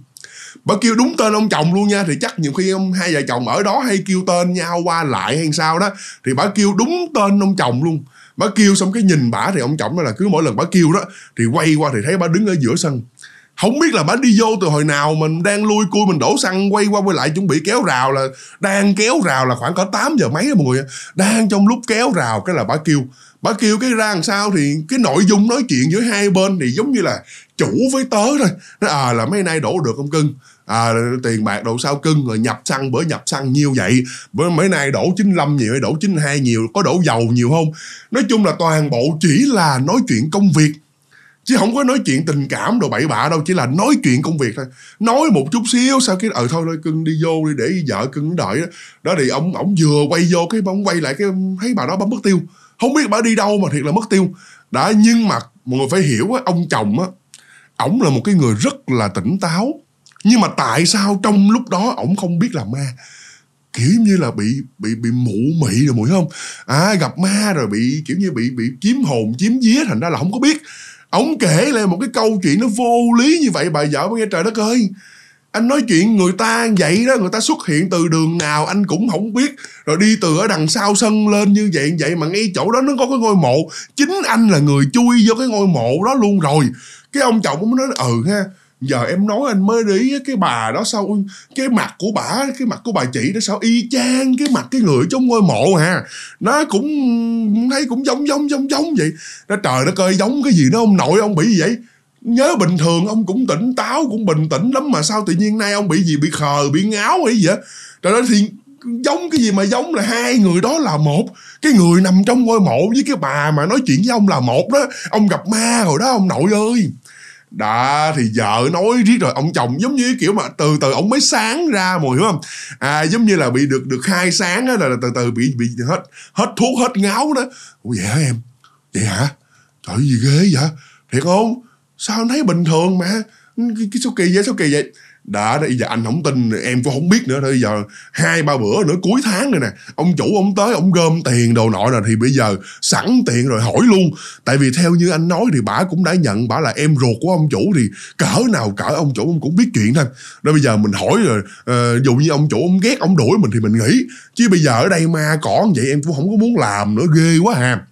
bà kêu đúng tên ông chồng luôn nha thì chắc nhiều khi ông hai vợ chồng ở đó hay kêu tên nhau qua lại hay sao đó thì bà kêu đúng tên ông chồng luôn bà kêu xong cái nhìn bả thì ông trọng đó là cứ mỗi lần bả kêu đó thì quay qua thì thấy bả đứng ở giữa sân không biết là bả đi vô từ hồi nào mình đang lui cui mình đổ xăng quay qua quay lại chuẩn bị kéo rào là đang kéo rào là khoảng có 8 giờ mấy đó mọi người đang trong lúc kéo rào cái là bả kêu bả kêu cái ra làm sao thì cái nội dung nói chuyện giữa hai bên thì giống như là chủ với tớ thôi nó à là mấy nay đổ được ông cưng à, tiền bạc đồ sao cưng rồi nhập xăng bữa nhập xăng nhiêu vậy với mấy nay đổ 95 nhiều hay đổ 92 nhiều có đổ dầu nhiều không nói chung là toàn bộ chỉ là nói chuyện công việc chứ không có nói chuyện tình cảm đồ bậy bạ đâu chỉ là nói chuyện công việc thôi nói một chút xíu sao cái ờ thôi thôi cưng đi vô đi để vợ cưng đợi đó, thì ông ông vừa quay vô cái ông quay lại cái thấy bà đó bấm mất tiêu không biết bà đi đâu mà thiệt là mất tiêu đã nhưng mà mọi người phải hiểu ông chồng á ổng là một cái người rất là tỉnh táo nhưng mà tại sao trong lúc đó ổng không biết là ma kiểu như là bị bị bị mụ mị rồi mũi không à gặp ma rồi bị kiểu như bị bị chiếm hồn chiếm vía thành ra là không có biết ổng kể lại một cái câu chuyện nó vô lý như vậy bà vợ mới nghe trời đất ơi anh nói chuyện người ta vậy đó người ta xuất hiện từ đường nào anh cũng không biết rồi đi từ ở đằng sau sân lên như vậy vậy mà ngay chỗ đó nó có cái ngôi mộ chính anh là người chui vô cái ngôi mộ đó luôn rồi cái ông chồng cũng nói ừ ha giờ em nói anh mới để cái bà đó sao cái mặt của bà cái mặt của bà chị đó sao y chang cái mặt cái người trong ngôi mộ hả à. nó cũng thấy cũng giống giống giống giống vậy nó trời nó coi giống cái gì đó ông nội ông bị gì vậy nhớ bình thường ông cũng tỉnh táo cũng bình tĩnh lắm mà sao tự nhiên nay ông bị gì bị khờ bị ngáo hay gì vậy trời ơi thì giống cái gì mà giống là hai người đó là một cái người nằm trong ngôi mộ với cái bà mà nói chuyện với ông là một đó ông gặp ma rồi đó ông nội ơi đó thì vợ nói riết rồi ông chồng giống như kiểu mà từ từ ông mới sáng ra mùi hiểu không à giống như là bị được được hai sáng á là từ từ bị bị hết hết thuốc hết ngáo đó ủa vậy hả em vậy hả trời gì ghê vậy thiệt không sao anh thấy bình thường mà cái, cái số kỳ vậy số kỳ vậy đã bây giờ anh không tin em cũng không biết nữa bây giờ hai ba bữa nữa cuối tháng rồi nè ông chủ ông tới ông gom tiền đồ nọ rồi thì bây giờ sẵn tiền rồi hỏi luôn tại vì theo như anh nói thì bả cũng đã nhận bả là em ruột của ông chủ thì cỡ nào cỡ ông chủ ông cũng biết chuyện thôi nên bây giờ mình hỏi rồi uh, dù như ông chủ ông ghét ông đuổi mình thì mình nghĩ chứ bây giờ ở đây ma cỏ vậy em cũng không có muốn làm nữa ghê quá hà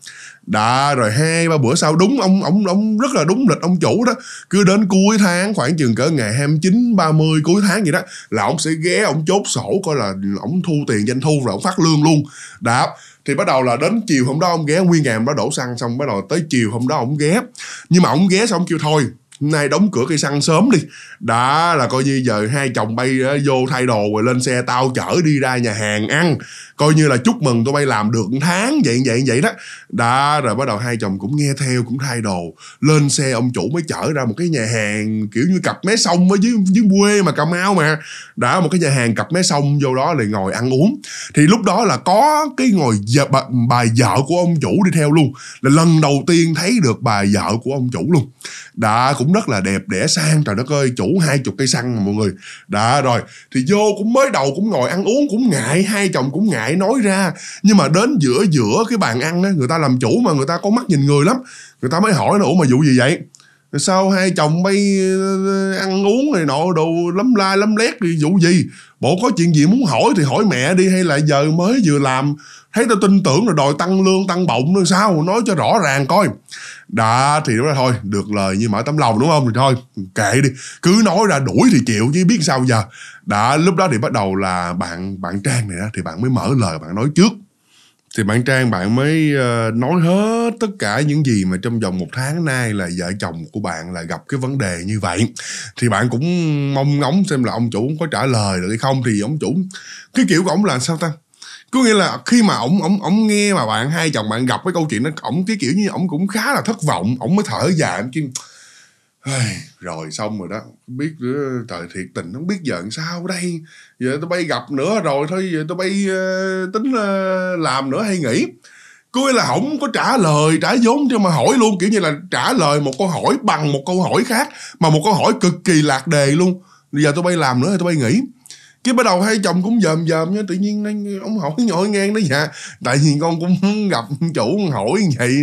đó rồi hai ba bữa sau đúng ông ông ông rất là đúng lịch ông chủ đó cứ đến cuối tháng khoảng chừng cỡ ngày 29 30 cuối tháng gì đó là ông sẽ ghé ông chốt sổ coi là ông thu tiền doanh thu rồi ông phát lương luôn đó thì bắt đầu là đến chiều hôm đó ông ghé nguyên ngày đó đổ xăng xong bắt đầu tới chiều hôm đó ông ghé nhưng mà ông ghé xong kêu thôi nay đóng cửa cây xăng sớm đi đã là coi như giờ hai chồng bay ờ, vô thay đồ rồi lên xe tao chở đi ra nhà hàng ăn coi như là chúc mừng tụi bay làm được một tháng vậy vậy vậy đó đã rồi bắt đầu hai chồng cũng nghe theo cũng thay đồ lên xe ông chủ mới chở ra một cái nhà hàng kiểu như cặp mé sông với dưới dưới quê mà cà mau mà đã một cái nhà hàng cặp mé sông vô đó lại ngồi ăn uống thì lúc đó là có cái ngồi vợ, bà, bà vợ của ông chủ đi theo luôn là lần đầu tiên thấy được bà vợ của ông chủ luôn đã cũng rất là đẹp đẽ sang trời đất ơi chủ hai chục cây xăng mà mọi người đã rồi thì vô cũng mới đầu cũng ngồi ăn uống cũng ngại hai chồng cũng ngại ngại nói ra nhưng mà đến giữa giữa cái bàn ăn á người ta làm chủ mà người ta có mắt nhìn người lắm người ta mới hỏi là ủa mà vụ gì vậy rồi sau hai chồng bay ờ, ăn uống này nọ đồ lắm la lắm lét thì vụ gì bộ có chuyện gì muốn hỏi thì hỏi mẹ đi hay là giờ mới vừa làm thấy tao tin tưởng rồi đòi tăng lương tăng bổng rồi sao nói cho rõ ràng coi đã thì đó thôi được lời như mở tấm lòng đúng không thì thôi kệ đi cứ nói ra đuổi thì chịu chứ biết sao giờ đã lúc đó thì bắt đầu là bạn bạn trang này đó thì bạn mới mở lời bạn nói trước thì bạn trang bạn mới uh, nói hết tất cả những gì mà trong vòng một tháng nay là vợ chồng của bạn là gặp cái vấn đề như vậy thì bạn cũng mong ngóng xem là ông chủ có trả lời được hay không thì ông chủ cái kiểu của ông là sao ta có nghĩa là khi mà ổng ổng ổng nghe mà bạn hai chồng bạn gặp cái câu chuyện đó ổng cái kiểu như ổng cũng khá là thất vọng ổng mới thở dài ổng rồi xong rồi đó không biết nữa trời thiệt tình không biết giận sao đây giờ tôi bay gặp nữa rồi thôi giờ tôi bay uh, tính uh, làm nữa hay nghỉ cuối là không có trả lời trả vốn cho mà hỏi luôn kiểu như là trả lời một câu hỏi bằng một câu hỏi khác mà một câu hỏi cực kỳ lạc đề luôn giờ tôi bay làm nữa hay tôi bay nghỉ cái bắt đầu hai chồng cũng dòm dòm nhá tự nhiên ông hỏi nhội ngang đó dạ tại vì con cũng gặp chủ hỏi vậy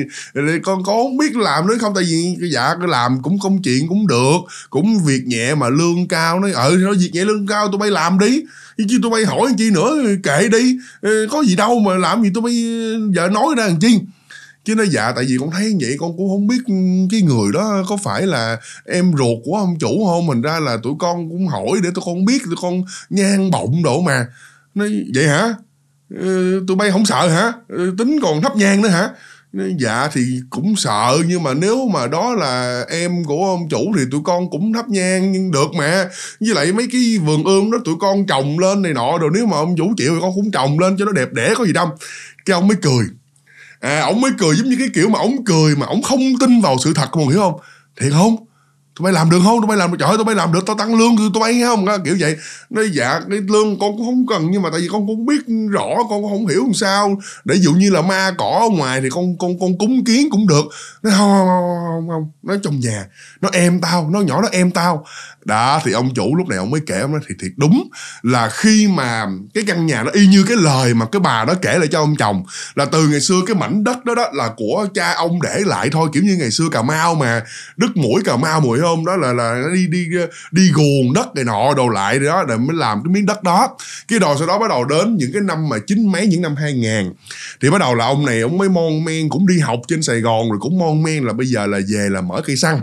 con có không biết làm nữa không tại vì dạ cứ làm cũng công chuyện cũng được cũng việc nhẹ mà lương cao nói ở ừ, việc nhẹ lương cao tụi bay làm đi chứ tụi bay hỏi chi nữa kệ đi ờ, có gì đâu mà làm gì tụi bay ờ, vợ nói ra làm chi chứ nó dạ tại vì con thấy vậy con cũng không biết cái người đó có phải là em ruột của ông chủ không mình ra là tụi con cũng hỏi để tụi con biết tụi con nhang bọng độ mà nó vậy hả ừ, tụi bay không sợ hả ừ, tính còn thắp nhang nữa hả dạ thì cũng sợ nhưng mà nếu mà đó là em của ông chủ thì tụi con cũng thắp nhang nhưng được mẹ với lại mấy cái vườn ươm đó tụi con trồng lên này nọ rồi nếu mà ông chủ chịu thì con cũng trồng lên cho nó đẹp đẽ có gì đâu cái ông mới cười à ổng mới cười giống như cái kiểu mà ổng cười mà ổng không tin vào sự thật mọi người hiểu không thiệt không tụi bay làm được không tụi bay làm được trời ơi tụi bay làm được tao tăng lương tụi bay không kiểu vậy nó dạ cái lương con cũng không cần nhưng mà tại vì con cũng biết rõ con cũng không hiểu làm sao để dụ như là ma cỏ ở ngoài thì con con con cúng kiến cũng được nó không không không, không, nó trong nhà nó em tao nó nhỏ nó em tao đó thì ông chủ lúc này ông mới kể ông nói thì thiệt đúng là khi mà cái căn nhà nó y như cái lời mà cái bà đó kể lại cho ông chồng là từ ngày xưa cái mảnh đất đó đó là của cha ông để lại thôi kiểu như ngày xưa cà mau mà đất mũi cà mau mùi không hôm đó là là nó đi đi đi guồng đất này nọ đồ lại đó để mới làm cái miếng đất đó cái đồ sau đó bắt đầu đến những cái năm mà chín mấy những năm 2000 thì bắt đầu là ông này ông mới mon men cũng đi học trên Sài Gòn rồi cũng mon men là bây giờ là về là mở cây xăng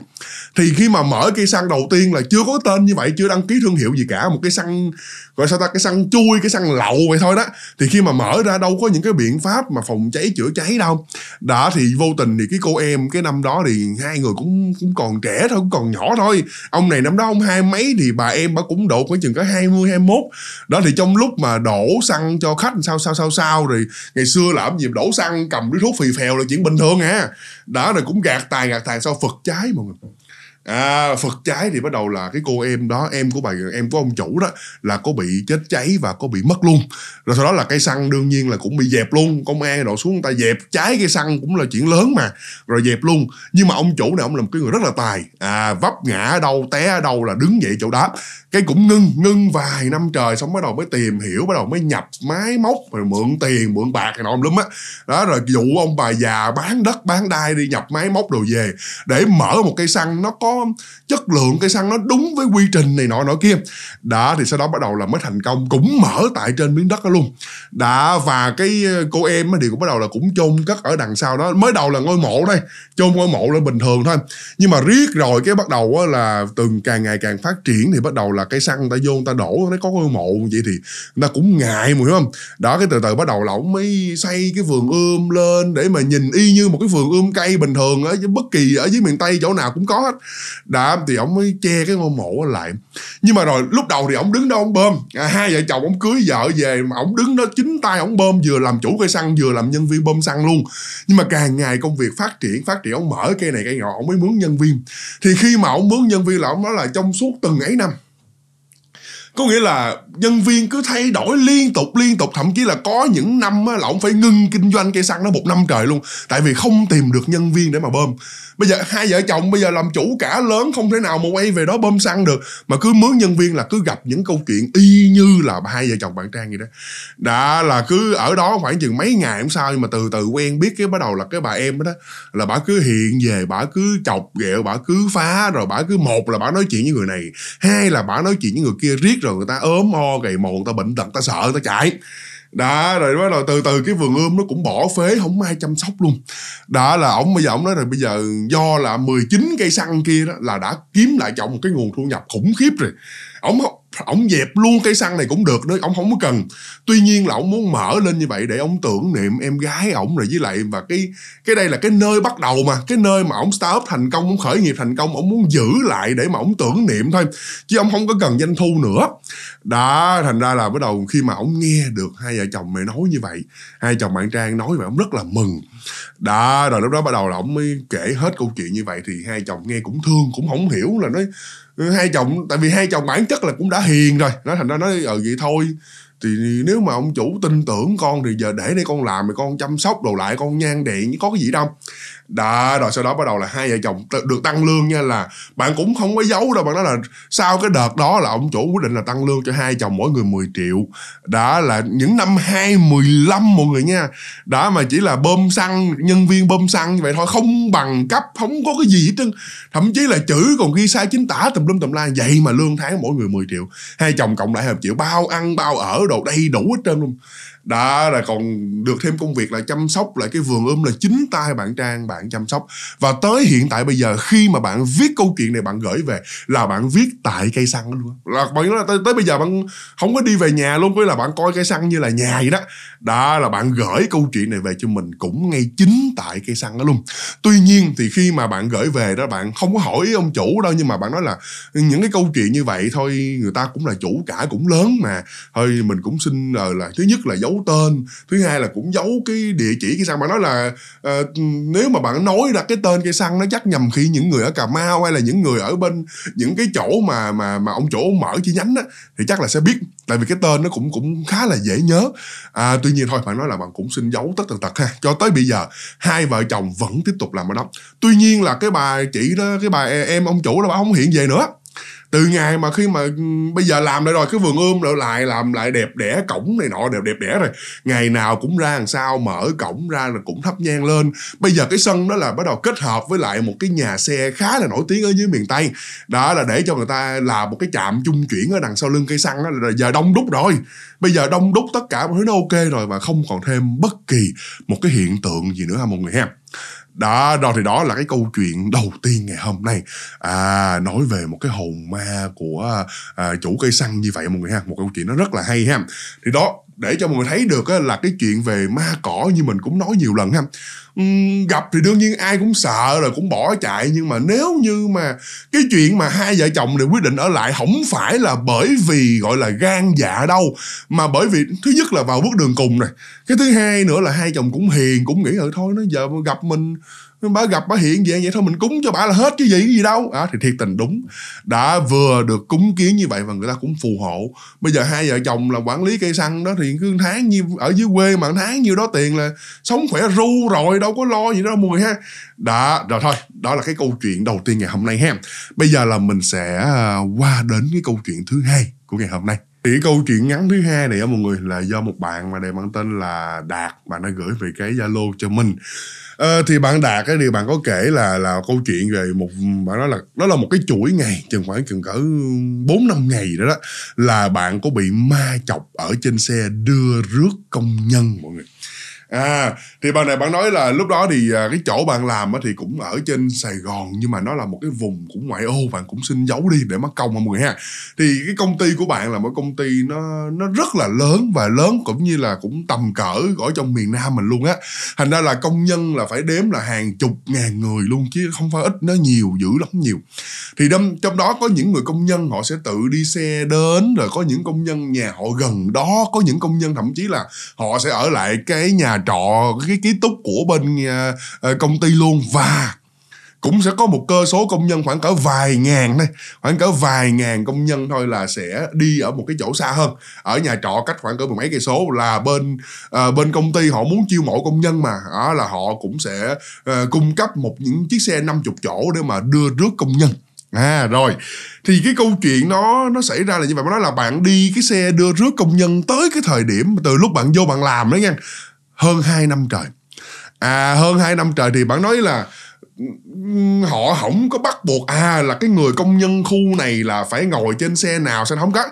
thì khi mà mở cây xăng đầu tiên là chưa có tên như vậy chưa đăng ký thương hiệu gì cả một cái xăng gọi sao ta cái xăng chui cái xăng lậu vậy thôi đó thì khi mà mở ra đâu có những cái biện pháp mà phòng cháy chữa cháy đâu đã thì vô tình thì cái cô em cái năm đó thì hai người cũng cũng còn trẻ thôi cũng còn nhỏ thôi ông này năm đó ông hai mấy thì bà em bà cũng độ khoảng chừng có hai mươi hai mốt đó thì trong lúc mà đổ xăng cho khách sao sao sao sao rồi ngày xưa làm gì đổ xăng cầm cái thuốc phì phèo là chuyện bình thường à đó rồi cũng gạt tài gạt tài sao phật cháy mọi người à, phật trái thì bắt đầu là cái cô em đó em của bà em của ông chủ đó là có bị chết cháy và có bị mất luôn rồi sau đó là cây xăng đương nhiên là cũng bị dẹp luôn công an đổ xuống người ta dẹp trái cây xăng cũng là chuyện lớn mà rồi dẹp luôn nhưng mà ông chủ này ông là một cái người rất là tài à vấp ngã ở đâu té ở đâu là đứng dậy chỗ đó cái cũng ngưng ngưng vài năm trời xong bắt đầu mới tìm hiểu bắt đầu mới nhập máy móc rồi mượn tiền mượn bạc này nọ lắm á đó rồi dụ ông bà già bán đất bán đai đi nhập máy móc đồ về để mở một cây xăng nó có chất lượng cây xăng nó đúng với quy trình này nọ nọ kia đã thì sau đó bắt đầu là mới thành công cũng mở tại trên miếng đất đó luôn đã và cái ờ, cô em thì cũng bắt đầu là cũng chôn cất ở đằng sau đó mới đầu là ngôi mộ đây chôn ngôi mộ là bình thường thôi nhưng mà riết rồi cái bắt đầu là từng càng ngày càng phát triển thì bắt đầu là cây xăng ta vô người ta đổ nó có ngôi mộ vậy thì người ta cũng ngại mà hiểu không đó cái từ từ bắt đầu là ông mới xây cái vườn ươm lên để mà nhìn y như một cái vườn ươm cây bình thường ở bất kỳ ở dưới miền tây chỗ nào cũng có hết đã thì ổng mới che cái ngôi mộ lại nhưng mà rồi lúc đầu thì ổng đứng đó ông bơm à, hai vợ chồng ổng cưới vợ về mà ổng đứng đó chính tay ổng bơm vừa làm chủ cây xăng vừa làm nhân viên bơm xăng luôn nhưng mà càng ngày công việc phát triển phát triển ổng mở cây này cây ngọ ổng mới mướn nhân viên thì khi mà ổng mướn nhân viên là ổng nói là trong suốt từng ấy năm có nghĩa là nhân viên cứ thay đổi liên tục liên tục thậm chí là có những năm là ông phải ngưng kinh doanh cây xăng nó một năm trời luôn tại vì không tìm được nhân viên để mà bơm bây giờ hai vợ chồng bây giờ làm chủ cả lớn không thể nào mà quay về đó bơm xăng được mà cứ mướn nhân viên là cứ gặp những câu chuyện y như là hai vợ chồng bạn trang vậy đó đã là cứ ở đó khoảng chừng mấy ngày cũng sao nhưng mà từ từ quen biết cái bắt đầu là cái bà em đó, là bà cứ hiện về bà cứ chọc ghẹo bà cứ phá rồi bà cứ một là bà nói chuyện với người này hai là bà nói chuyện với người kia riết rồi người ta ốm ho gầy mồm người ta bệnh tật ta sợ người ta chạy đã rồi bắt đầu từ từ cái vườn ươm nó cũng bỏ phế không ai chăm sóc luôn đã là ổng bây giờ ổng nói rồi bây giờ do là 19 cây xăng kia đó là đã kiếm lại cho một cái nguồn thu nhập khủng khiếp rồi ổng ổng dẹp luôn cây xăng này cũng được đó ổng không có cần tuy nhiên là ổng muốn mở lên như vậy để ổng tưởng niệm em gái ổng rồi với lại và cái cái đây là cái nơi bắt đầu mà cái nơi mà ổng start up thành công ổng khởi nghiệp thành công ổng muốn giữ lại để mà ổng tưởng niệm thôi chứ ổng không có cần doanh thu nữa đó thành ra là bắt đầu khi mà ổng nghe được hai vợ chồng mày nói như vậy hai chồng bạn trang nói vậy ổng rất là mừng đó rồi lúc đó bắt đầu là ổng mới kể hết câu chuyện như vậy thì hai chồng nghe cũng thương cũng không hiểu là nói hai chồng tại vì hai chồng bản chất là cũng đã hiền rồi nó thành ra nói ờ vậy thôi thì nếu mà ông chủ tin tưởng con thì giờ để đây con làm thì con chăm sóc đồ lại con nhan điện có cái gì đâu đã rồi sau đó bắt đầu là hai vợ chồng được tăng lương nha là bạn cũng không có giấu đâu bạn nói là sau cái đợt đó là ông chủ quyết định là tăng lương cho hai chồng mỗi người 10 triệu đã là những năm hai mười lăm mọi người nha đã mà chỉ là bơm xăng nhân viên bơm xăng như vậy thôi không bằng cấp không có cái gì hết trơn thậm chí là chữ còn ghi sai chính tả tùm lum tùm la vậy mà lương tháng mỗi người 10 triệu hai chồng cộng lại hợp triệu bao ăn bao ở đồ đầy đủ hết trơn luôn đó là còn được thêm công việc là chăm sóc lại cái vườn ươm là chính tay bạn trang bạn chăm sóc và tới hiện tại bây giờ khi mà bạn viết câu chuyện này bạn gửi về là bạn viết tại cây xăng luôn là bạn nói là tới, tới bây giờ bạn không có đi về nhà luôn với là bạn coi cây xăng như là nhà vậy đó đó là bạn gửi câu chuyện này về cho mình cũng ngay chính tại cây xăng đó luôn tuy nhiên thì khi mà bạn gửi về đó bạn không có hỏi ông chủ đâu nhưng mà bạn nói là những cái câu chuyện như vậy thôi người ta cũng là chủ cả cũng lớn mà thôi mình cũng xin là, ờ, là thứ nhất là giấu tên thứ hai là cũng giấu cái địa chỉ cây xăng mà nói là uh, nếu mà bạn nói ra cái tên cây xăng nó chắc nhầm khi những người ở cà mau hay là những người ở bên những cái chỗ mà mà mà ông chủ mở chi nhánh á thì chắc là sẽ biết tại vì cái tên nó cũng cũng khá là dễ nhớ à, tuy nhiên thôi bạn nói là bạn cũng xin giấu tất tần tật ha cho tới bây giờ hai vợ chồng vẫn tiếp tục làm ở đó tuy nhiên là cái bà chị đó cái bà em ông chủ đó bà không hiện về nữa từ ngày mà khi mà ừ, bây giờ làm lại rồi cái vườn ươm lại lại làm lại đẹp đẽ cổng này nọ đẹp đẹp đẽ rồi ngày nào cũng ra làm sao mở cổng ra là cũng thắp nhang lên bây giờ cái sân đó là bắt đầu kết hợp với lại một cái nhà xe khá là nổi tiếng ở dưới miền tây đó là để cho người ta làm một cái trạm trung chuyển ở đằng sau lưng cây xăng là giờ đông đúc rồi bây giờ đông đúc tất cả mọi thứ nó ok rồi và không còn thêm bất kỳ một cái hiện tượng gì nữa ha mọi người ha đó rồi thì đó là cái câu chuyện đầu tiên ngày hôm nay à, nói về một cái hồn ma của à, chủ cây xăng như vậy mọi người ha một câu chuyện nó rất là hay ha thì đó để cho mọi người thấy được là cái chuyện về ma cỏ như mình cũng nói nhiều lần ha gặp thì đương nhiên ai cũng sợ rồi cũng bỏ chạy nhưng mà nếu như mà cái chuyện mà hai vợ chồng đều quyết định ở lại không phải là bởi vì gọi là gan dạ đâu mà bởi vì thứ nhất là vào bước đường cùng này cái thứ hai nữa là hai chồng cũng hiền cũng nghĩ ở thôi nó giờ gặp mình bà gặp bà hiện vậy vậy thôi mình cúng cho bà là hết cái gì cái gì đâu à, thì thiệt tình đúng đã vừa được cúng kiến như vậy và người ta cũng phù hộ bây giờ hai vợ chồng là quản lý cây xăng đó thì cứ tháng như ở dưới quê mà tháng nhiêu đó tiền là sống khỏe ru rồi đâu có lo gì đó mùi ha đã rồi thôi đó là cái câu chuyện đầu tiên ngày hôm nay ha bây giờ là mình sẽ à, qua đến cái câu chuyện thứ hai của ngày hôm nay thì cái câu chuyện ngắn thứ hai này á mọi người là do một bạn mà đề mang tên là đạt mà nó gửi về cái zalo cho mình à, thì bạn đạt cái điều bạn có kể là là câu chuyện về một bạn nói là đó là một cái chuỗi ngày chừng khoảng chừng cỡ bốn năm ngày đó đó là bạn có bị ma chọc ở trên xe đưa rước công nhân mọi người à thì bạn này bạn nói là lúc đó thì à, cái chỗ bạn làm thì cũng ở trên sài gòn nhưng mà nó là một cái vùng cũng ngoại ô bạn cũng xin giấu đi để mất công mọi người ha thì cái công ty của bạn là một công ty nó nó rất là lớn và lớn cũng như là cũng tầm cỡ ở trong miền nam mình luôn á thành ra là công nhân là phải đếm là hàng chục ngàn người luôn chứ không phải ít nó nhiều dữ lắm nhiều thì đâm, trong đó có những người công nhân họ sẽ tự đi xe đến rồi có những công nhân nhà họ gần đó có những công nhân thậm chí là họ sẽ ở lại cái nhà nhà trọ cái ký túc của bên ờ, ờ, công ty luôn và cũng sẽ có một cơ số công nhân khoảng cỡ vài ngàn đây khoảng cỡ vài ngàn công nhân thôi là sẽ đi ở một cái chỗ xa hơn ở nhà trọ cách khoảng cỡ mười mấy cây số là bên uh, bên công ty họ muốn chiêu mộ công nhân mà đó là họ cũng sẽ uh, cung cấp một những chiếc xe 50 chỗ để mà đưa rước công nhân à rồi thì cái câu chuyện nó nó xảy ra là như vậy mà nói là bạn đi cái xe đưa rước công nhân tới cái thời điểm từ lúc bạn vô bạn làm đó nha hơn 2 năm trời à hơn 2 năm trời thì bạn nói là họ không có bắt buộc à là cái người công nhân khu này là phải ngồi trên xe nào xe không có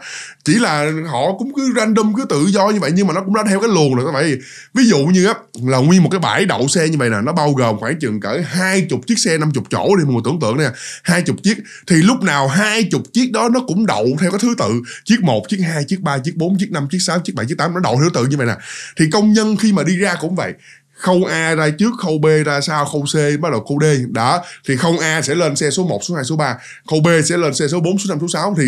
chỉ là họ cũng cứ random cứ tự do như vậy nhưng mà nó cũng đã theo cái luồng các vậy ví dụ như á là nguyên một cái bãi đậu xe như vậy nè nó bao gồm khoảng chừng cỡ hai chục chiếc xe năm chục chỗ đi mọi người tưởng tượng nè hai chục chiếc thì lúc nào hai chục chiếc đó nó cũng đậu theo cái thứ tự chiếc một chiếc hai chiếc ba chiếc bốn chiếc năm chiếc sáu chiếc bảy chiếc tám nó đậu theo thứ tự như vậy nè thì công nhân khi mà đi ra cũng vậy khâu A ra trước khâu B ra sau khâu C bắt đầu khâu D đó thì khâu A sẽ lên xe số 1 số 2 số 3 khâu B sẽ lên xe số 4 số 5 số 6 thì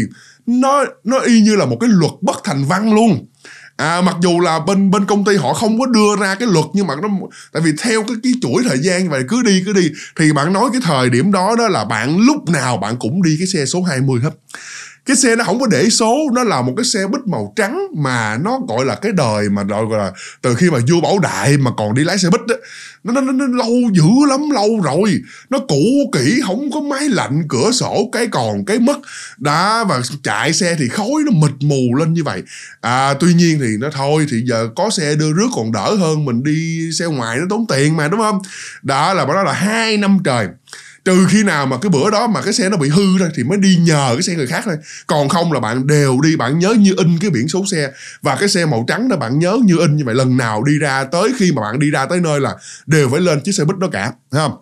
nó nó y như là một cái luật bất thành văn luôn à, mặc dù là bên bên công ty họ không có đưa ra cái luật nhưng mà nó tại vì theo cái cái chuỗi thời gian vậy cứ đi cứ đi thì bạn nói cái thời điểm đó đó là bạn lúc nào bạn cũng đi cái xe số 20 hết cái xe nó không có để số nó là một cái xe bít màu trắng mà nó gọi là cái đời mà gọi là từ khi mà vua bảo đại mà còn đi lái xe bít á nó, nó, nó, lâu dữ lắm lâu rồi nó cũ kỹ không có máy lạnh cửa sổ cái còn cái mất đã và chạy xe thì khói nó mịt mù lên như vậy à tuy nhiên thì nó thôi thì giờ có xe đưa rước còn đỡ hơn mình đi xe ngoài nó tốn tiền mà đúng không đã là nó là hai năm trời trừ khi nào mà cái bữa đó mà cái xe nó bị hư thôi thì mới đi nhờ cái xe người khác thôi còn không là bạn đều đi bạn nhớ như in cái biển số xe và cái xe màu trắng đó bạn nhớ như in như vậy lần nào đi ra tới khi mà bạn đi ra tới nơi là đều phải lên chiếc xe buýt đó cả thấy không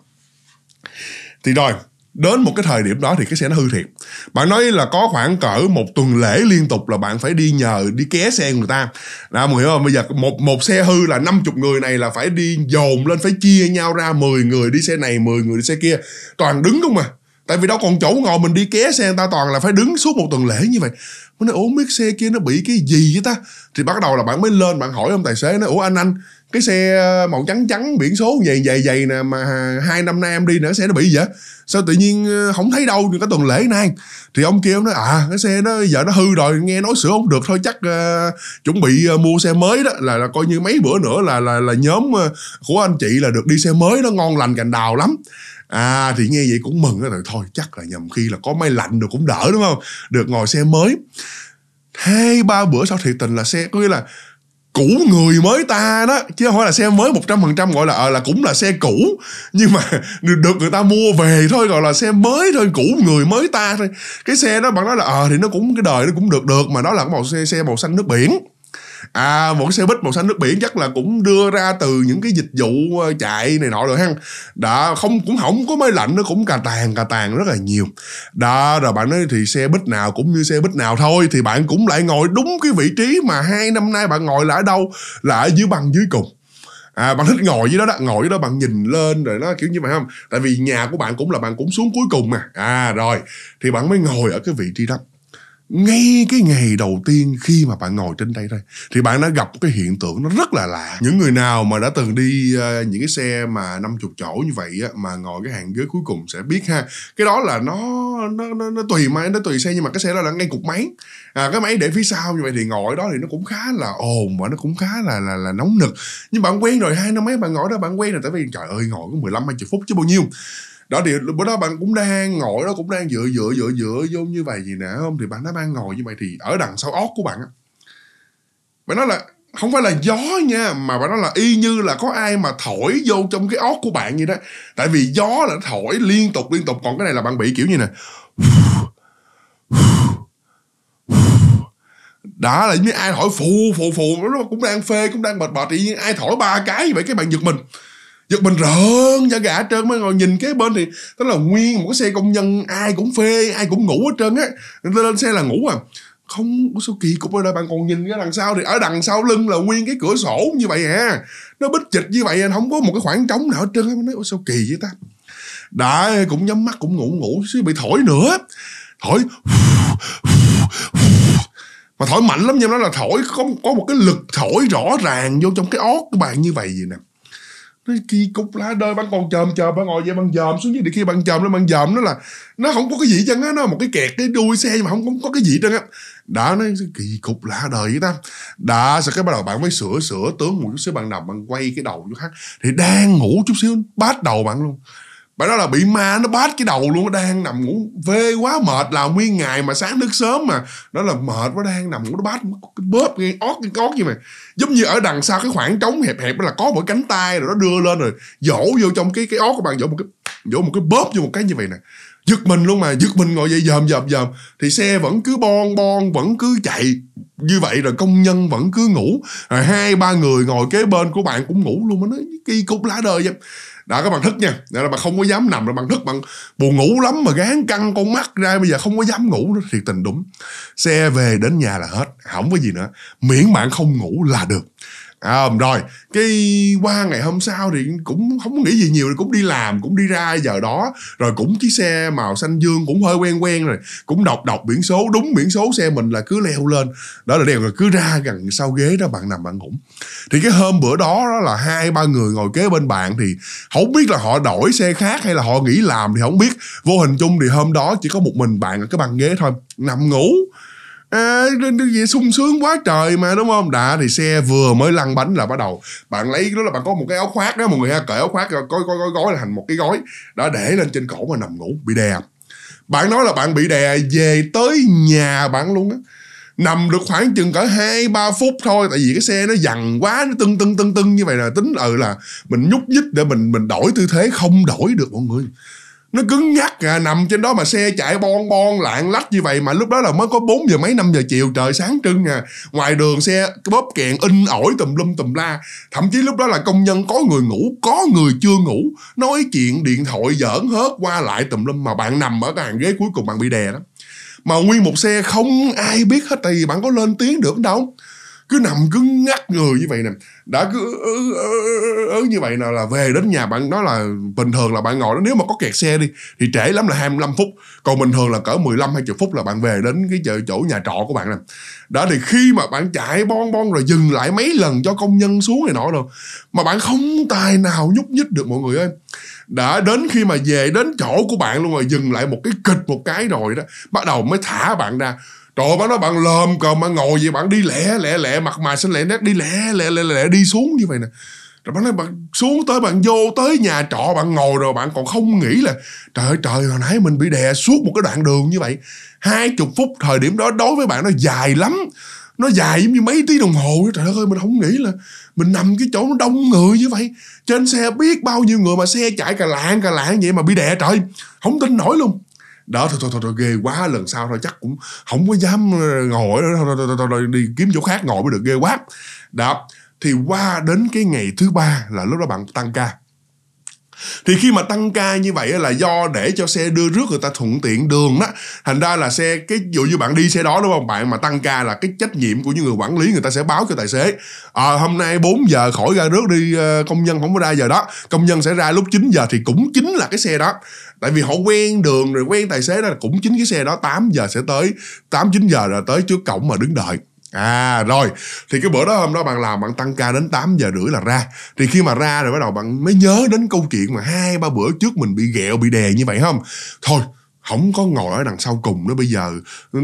thì rồi đến một cái thời điểm đó thì cái xe nó hư thiệt bạn nói là có khoảng cỡ một tuần lễ liên tục là bạn phải đi nhờ đi ké xe người ta là mọi người không bây giờ một một xe hư là 50 người này là phải đi dồn lên phải chia nhau ra 10 người đi xe này 10 người đi xe kia toàn đứng không mà tại vì đâu còn chỗ ngồi mình đi ké xe người ta toàn là phải đứng suốt một tuần lễ như vậy mới nói ủa biết xe kia nó bị cái gì vậy ta thì bắt đầu là bạn mới lên bạn hỏi ông tài xế nói ủa anh anh cái xe ờ, màu trắng trắng biển số dày dày dày nè mà hai năm nay em đi nữa xe nó bị gì vậy sao tự nhiên ờ, không thấy đâu cái tuần lễ nay thì ông kia ông nói à cái xe nó giờ nó hư rồi nghe nói sửa không được thôi chắc uh, chuẩn bị uh, mua xe mới đó là là coi như mấy bữa nữa là là là nhóm của anh chị là được đi xe mới nó ngon lành cành đào lắm à thì nghe vậy cũng mừng đó rồi thôi chắc là nhầm khi là có máy lạnh rồi cũng đỡ đúng không được ngồi xe mới hai ba bữa sau thiệt tình là xe có nghĩa là cũ người mới ta đó chứ không phải là xe mới 100% gọi là ờ à, là cũng là xe cũ nhưng mà được, được người ta mua về thôi gọi là xe mới thôi cũ người mới ta thôi cái xe đó bạn nói là ờ à, thì nó cũng cái đời nó cũng được được mà nó là cái màu xe xe màu xanh nước biển à một cái xe buýt màu xanh nước biển chắc là cũng đưa ra từ những cái dịch vụ ờ, chạy này nọ rồi ha đã không cũng không có mới lạnh nó cũng cà tàn cà tàn rất là nhiều đó rồi bạn nói thì xe buýt nào cũng như xe buýt nào thôi thì bạn cũng lại ngồi đúng cái vị trí mà hai năm nay bạn ngồi là ở đâu là ở dưới băng dưới cùng à bạn thích ngồi dưới đó đó ngồi dưới đó bạn nhìn lên rồi nó kiểu như vậy không tại vì nhà của bạn cũng là bạn cũng xuống cuối cùng mà à rồi thì bạn mới ngồi ở cái vị trí đó ngay cái ngày đầu tiên khi mà bạn ngồi trên đây thôi thì bạn đã gặp cái hiện tượng nó rất là lạ những người nào mà đã từng đi uh, những cái xe mà năm chục chỗ như vậy á, mà ngồi cái hàng ghế cuối cùng sẽ biết ha cái đó là nó nó nó, nó tùy máy nó tùy xe nhưng mà cái xe đó là ngay cục máy à, cái máy để phía sau như vậy thì ngồi đó thì nó cũng khá là ồn và nó cũng khá là là là nóng nực nhưng bạn quen rồi hai năm mấy bạn ngồi đó bạn quen rồi tại vì trời ơi ngồi có 15 20 phút chứ bao nhiêu đó thì bữa đó bạn cũng đang ngồi đó cũng đang dựa dựa dựa dựa vô như vậy gì nè không thì bạn đã đang ngồi như vậy thì ở đằng sau ót của bạn bạn nói là không phải là gió nha mà bạn nói là y như là có ai mà thổi vô trong cái ót của bạn vậy đó tại vì gió là thổi liên tục liên tục còn cái này là bạn bị kiểu như nè đã là như ai thổi phù phù phù nó cũng đang phê cũng đang mệt mệt tự nhiên ai thổi ba cái như vậy cái bạn giật mình giật mình rợn da gà trơn mới ngồi nhìn cái bên thì đó là nguyên một cái xe công nhân ai cũng phê ai cũng ngủ hết trơn á lên xe là ngủ à không có số kỳ cục ở đây bạn còn nhìn ra đằng sau thì ở đằng sau lưng là nguyên cái cửa sổ như vậy à nó bích chịch như vậy à, không có một cái khoảng trống nào hết trơn mình nói ôi sao kỳ vậy ta đã cũng nhắm mắt cũng ngủ ngủ chứ bị thổi nữa thổi mà thổi mạnh lắm nhưng nó là thổi có có một cái lực thổi rõ ràng vô trong cái ót của bạn như vậy vậy nè cái kỳ cục lá đời bạn còn chồm chồm bạn ngồi vậy bạn dòm xuống dưới để khi bạn chồm nó bạn dòm nó là nó không có cái gì chân á nó một cái kẹt cái đuôi xe mà không, không có cái gì chân á đã nó kỳ cục lá đời vậy ta đã sợ cái bắt đầu bạn mới sửa sửa tướng một chút xíu bạn nằm bạn quay cái đầu chỗ khác thì đang ngủ chút xíu bắt đầu bạn luôn bà đó là bị ma nó bát cái đầu luôn đang nằm ngủ vê quá mệt là nguyên ngày mà sáng nước sớm mà đó là mệt quá đang nằm ngủ nó bát cái bóp nghe ót cái ót gì mà giống như ở đằng sau cái khoảng trống hẹp hẹp đó là có một cánh tay rồi nó đưa lên rồi dỗ vô trong cái cái ót của bạn dỗ một cái dỗ một cái bóp vô một cái như vậy nè giật mình luôn mà giật mình ngồi dậy dòm dòm dòm thì xe vẫn cứ bon bon vẫn cứ chạy như vậy rồi công nhân vẫn cứ ngủ rồi hai ba người ngồi kế bên của bạn cũng ngủ luôn mà nó kỳ cục lá đời vậy đã có bằng thức nha Nên là bạn không có dám nằm rồi bằng thức bằng buồn ngủ lắm mà gán căng con mắt ra bây giờ không có dám ngủ nữa thiệt tình đúng xe về đến nhà là hết không có gì nữa miễn bạn không ngủ là được à, rồi cái qua ngày hôm sau thì cũng không nghĩ gì nhiều cũng đi làm cũng đi ra giờ đó rồi cũng chiếc xe màu xanh dương cũng hơi quen quen rồi cũng đọc đọc biển số đúng biển số xe mình là cứ leo lên đó là đều là cứ ra gần sau ghế đó bạn nằm bạn ngủ thì cái hôm bữa đó đó là hai ba người ngồi kế bên bạn thì không biết là họ đổi xe khác hay là họ nghỉ làm thì không biết vô hình chung thì hôm đó chỉ có một mình bạn ở cái bàn ghế thôi nằm ngủ à, gì sung sướng quá trời mà đúng không đã thì xe vừa mới lăn bánh là bắt đầu bạn lấy đó là bạn có một cái áo khoác đó mọi người ha cởi áo khoác gói coi coi gói là thành một cái gói đó để lên trên cổ mà nằm ngủ bị đè bạn nói là bạn bị đè về tới nhà bạn luôn á nằm được khoảng chừng cỡ hai ba phút thôi tại vì cái xe nó dằn quá nó tưng tưng tưng tưng như vậy là tính ừ là mình nhúc nhích để mình mình đổi tư thế không đổi được mọi người nó cứng nhắc à, nằm trên đó mà xe chạy bon bon lạng lách như vậy mà lúc đó là mới có 4 giờ mấy 5 giờ chiều trời sáng trưng à ngoài đường xe bóp kẹn in ỏi tùm lum tùm la thậm chí lúc đó là công nhân có người ngủ có người chưa ngủ nói chuyện điện thoại giỡn hớt qua lại tùm lum mà bạn nằm ở cái hàng ghế cuối cùng bạn bị đè đó mà nguyên một xe không ai biết hết tại vì bạn có lên tiếng được đâu cứ nằm cứ ngắt người như vậy nè đã cứ ớ, ớ, ớ, như vậy nào là về đến nhà bạn đó là bình thường là bạn ngồi đó nếu mà có kẹt xe đi thì trễ lắm là 25 phút còn bình thường là cỡ 15 20 phút là bạn về đến cái chỗ, chỗ nhà trọ của bạn nè đó thì khi mà bạn chạy bon bon rồi dừng lại mấy lần cho công nhân xuống này nọ rồi mà bạn không tài nào nhúc nhích được mọi người ơi đã đến khi mà về đến chỗ của bạn luôn rồi dừng lại một cái kịch một cái rồi đó bắt đầu mới thả bạn ra trời ơi, bà nói bạn lờm cờ mà ngồi vậy bạn đi lẹ lẹ lẹ mặt mày xanh lẹ nét đi lẹ lẹ lẹ lẹ đi xuống như vậy nè rồi bạn nói bạn xuống tới bạn vô tới nhà trọ bạn ngồi rồi bạn còn không nghĩ là trời ơi trời hồi nãy mình bị đè suốt một cái đoạn đường như vậy hai chục phút thời điểm đó đối với bạn nó dài lắm nó dài giống như mấy tiếng đồng hồ trời ơi mình không nghĩ là mình nằm cái chỗ nó đông người như vậy trên xe biết bao nhiêu người mà xe chạy cà lạng cà lạng vậy mà bị đè trời không tin nổi luôn đó thôi thôi thôi, thôi ghê quá lần sau thôi chắc cũng không có dám ờ, ngồi nữa thôi thôi, thôi, thôi, thôi đi kiếm chỗ khác ngồi mới được ghê quá đó thì qua đến cái ngày thứ ba là lúc đó bạn tăng ca thì khi mà tăng ca như vậy là do để cho xe đưa rước người ta thuận tiện đường đó thành ra là xe cái dụ như bạn đi xe đó đúng không bạn mà tăng ca là cái trách nhiệm của những người quản lý người ta sẽ báo cho tài xế à, hôm nay 4 giờ khỏi ra rước đi ờ, công nhân không có ra giờ đó công nhân sẽ ra lúc 9 giờ thì cũng chính là cái xe đó tại vì họ quen đường rồi quen tài xế đó cũng chính cái xe đó 8 giờ sẽ tới 8 9 giờ là tới trước cổng mà đứng đợi À rồi, thì cái bữa đó hôm đó bạn làm bạn tăng ca đến 8 giờ rưỡi là ra Thì khi mà ra rồi bắt đầu bạn mới nhớ đến câu chuyện mà hai ba bữa trước mình bị ghẹo bị đè như vậy không Thôi không có ngồi ở đằng sau cùng nữa bây giờ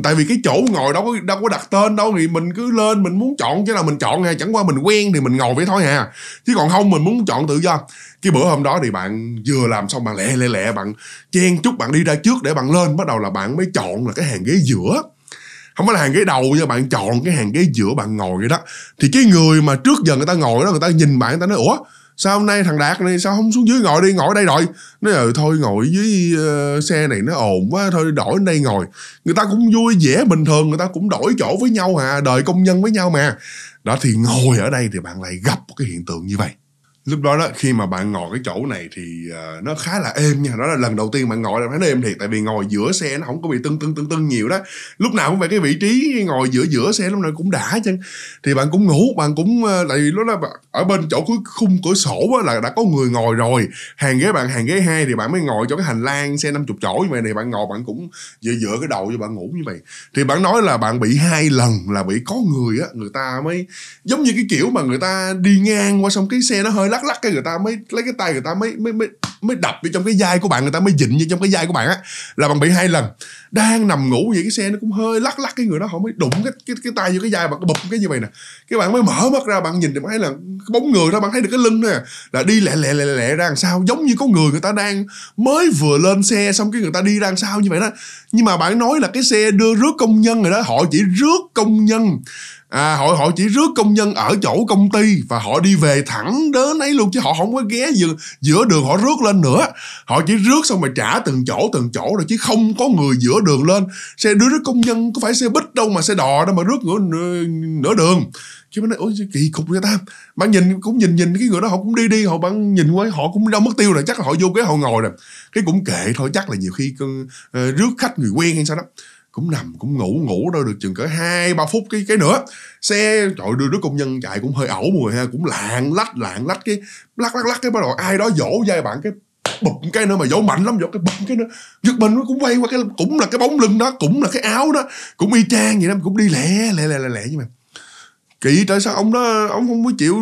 tại vì cái chỗ ngồi đâu có đâu có đặt tên đâu thì mình cứ lên mình muốn chọn chứ là mình chọn ha chẳng qua mình quen thì mình ngồi vậy thôi hà chứ còn không mình muốn chọn tự do cái bữa hôm đó thì bạn vừa làm xong bạn lẹ lẹ lẹ bạn chen chút bạn đi ra trước để bạn lên bắt đầu là bạn mới chọn là cái hàng ghế giữa không phải là hàng ghế đầu nhưng bạn chọn cái hàng ghế giữa bạn ngồi vậy đó thì cái người mà trước giờ người ta ngồi đó người ta nhìn bạn người ta nói ủa sao hôm nay thằng đạt này sao không xuống dưới ngồi đi ngồi đây rồi nó ờ ừ, thôi ngồi dưới uh, xe này nó ồn quá thôi đổi đây ngồi người ta cũng vui vẻ bình thường người ta cũng đổi chỗ với nhau hà đời công nhân với nhau mà đó thì ngồi ở đây thì bạn lại gặp cái hiện tượng như vậy lúc đó đó khi mà bạn ngồi cái chỗ này thì uh, nó khá là êm nha đó là lần đầu tiên bạn ngồi là thấy êm thiệt tại vì ngồi giữa xe nó không có bị tưng tưng tưng tưng nhiều đó lúc nào cũng phải cái vị trí ngồi giữa giữa xe lúc nào cũng đã chứ thì bạn cũng ngủ bạn cũng uh, tại vì lúc đó ở bên chỗ cuối khung cửa sổ á, là đã có người ngồi rồi hàng ghế bạn hàng ghế hai thì bạn mới ngồi chỗ cái hành lang xe 50 chỗ như vậy này bạn ngồi bạn cũng giữa giữa cái đầu cho bạn ngủ như vậy thì bạn nói là bạn bị hai lần là bị có người á người ta mới giống như cái kiểu mà người ta đi ngang qua xong cái xe nó hơi lắc lắc cái người ta mới lấy cái tay người ta mới mới mới mới đập vô trong cái vai của bạn người ta mới dịnh vô trong cái vai của bạn á là bạn bị hai lần đang nằm ngủ vậy cái xe nó cũng hơi lắc lắc cái người đó họ mới đụng cái cái, cái tay vô cái vai bạn bụp cái như vậy nè cái bạn mới mở mắt ra bạn nhìn thì bạn thấy là cái bóng người đó bạn thấy được cái lưng nè à. là đi lẹ lẹ lẹ lẹ ra làm sao giống như có người người ta đang mới vừa lên xe xong cái người ta đi ra làm sao như vậy đó nhưng mà bạn nói là cái xe đưa rước công nhân rồi đó họ chỉ rước công nhân à, họ họ chỉ rước công nhân ở chỗ công ty và họ đi về thẳng đến ấy luôn chứ họ không có ghé giữa, giữa đường họ rước lên nữa họ chỉ rước xong rồi trả từng chỗ từng chỗ rồi chứ không có người giữa đường lên xe đưa rước công nhân có phải xe bít đâu mà xe đò đâu mà rước nửa, nửa đường chứ mình nói ôi kỳ cục vậy ta bạn nhìn cũng nhìn nhìn cái người đó họ cũng đi đi họ bạn nhìn qua họ cũng đâu mất tiêu rồi chắc là họ vô cái họ ngồi rồi cái cũng kệ thôi chắc là nhiều khi uh, rước khách người quen hay sao đó cũng nằm cũng ngủ ngủ đâu được chừng cỡ hai ba phút cái cái nữa xe trời đưa đứa công nhân chạy cũng hơi ẩu mùi ha cũng lạng lách lạng lách cái lắc lắc lắc cái bắt đầu ai đó vỗ dây bạn cái bụp cái nữa mà vỗ mạnh lắm vỗ cái bụp cái nữa giật mình nó cũng quay qua cái cũng là cái bóng lưng đó cũng là cái áo đó cũng y chang vậy đó cũng đi lẹ lẹ lẹ lẹ lẹ nhưng mà kỳ tại sao ông đó ông không có chịu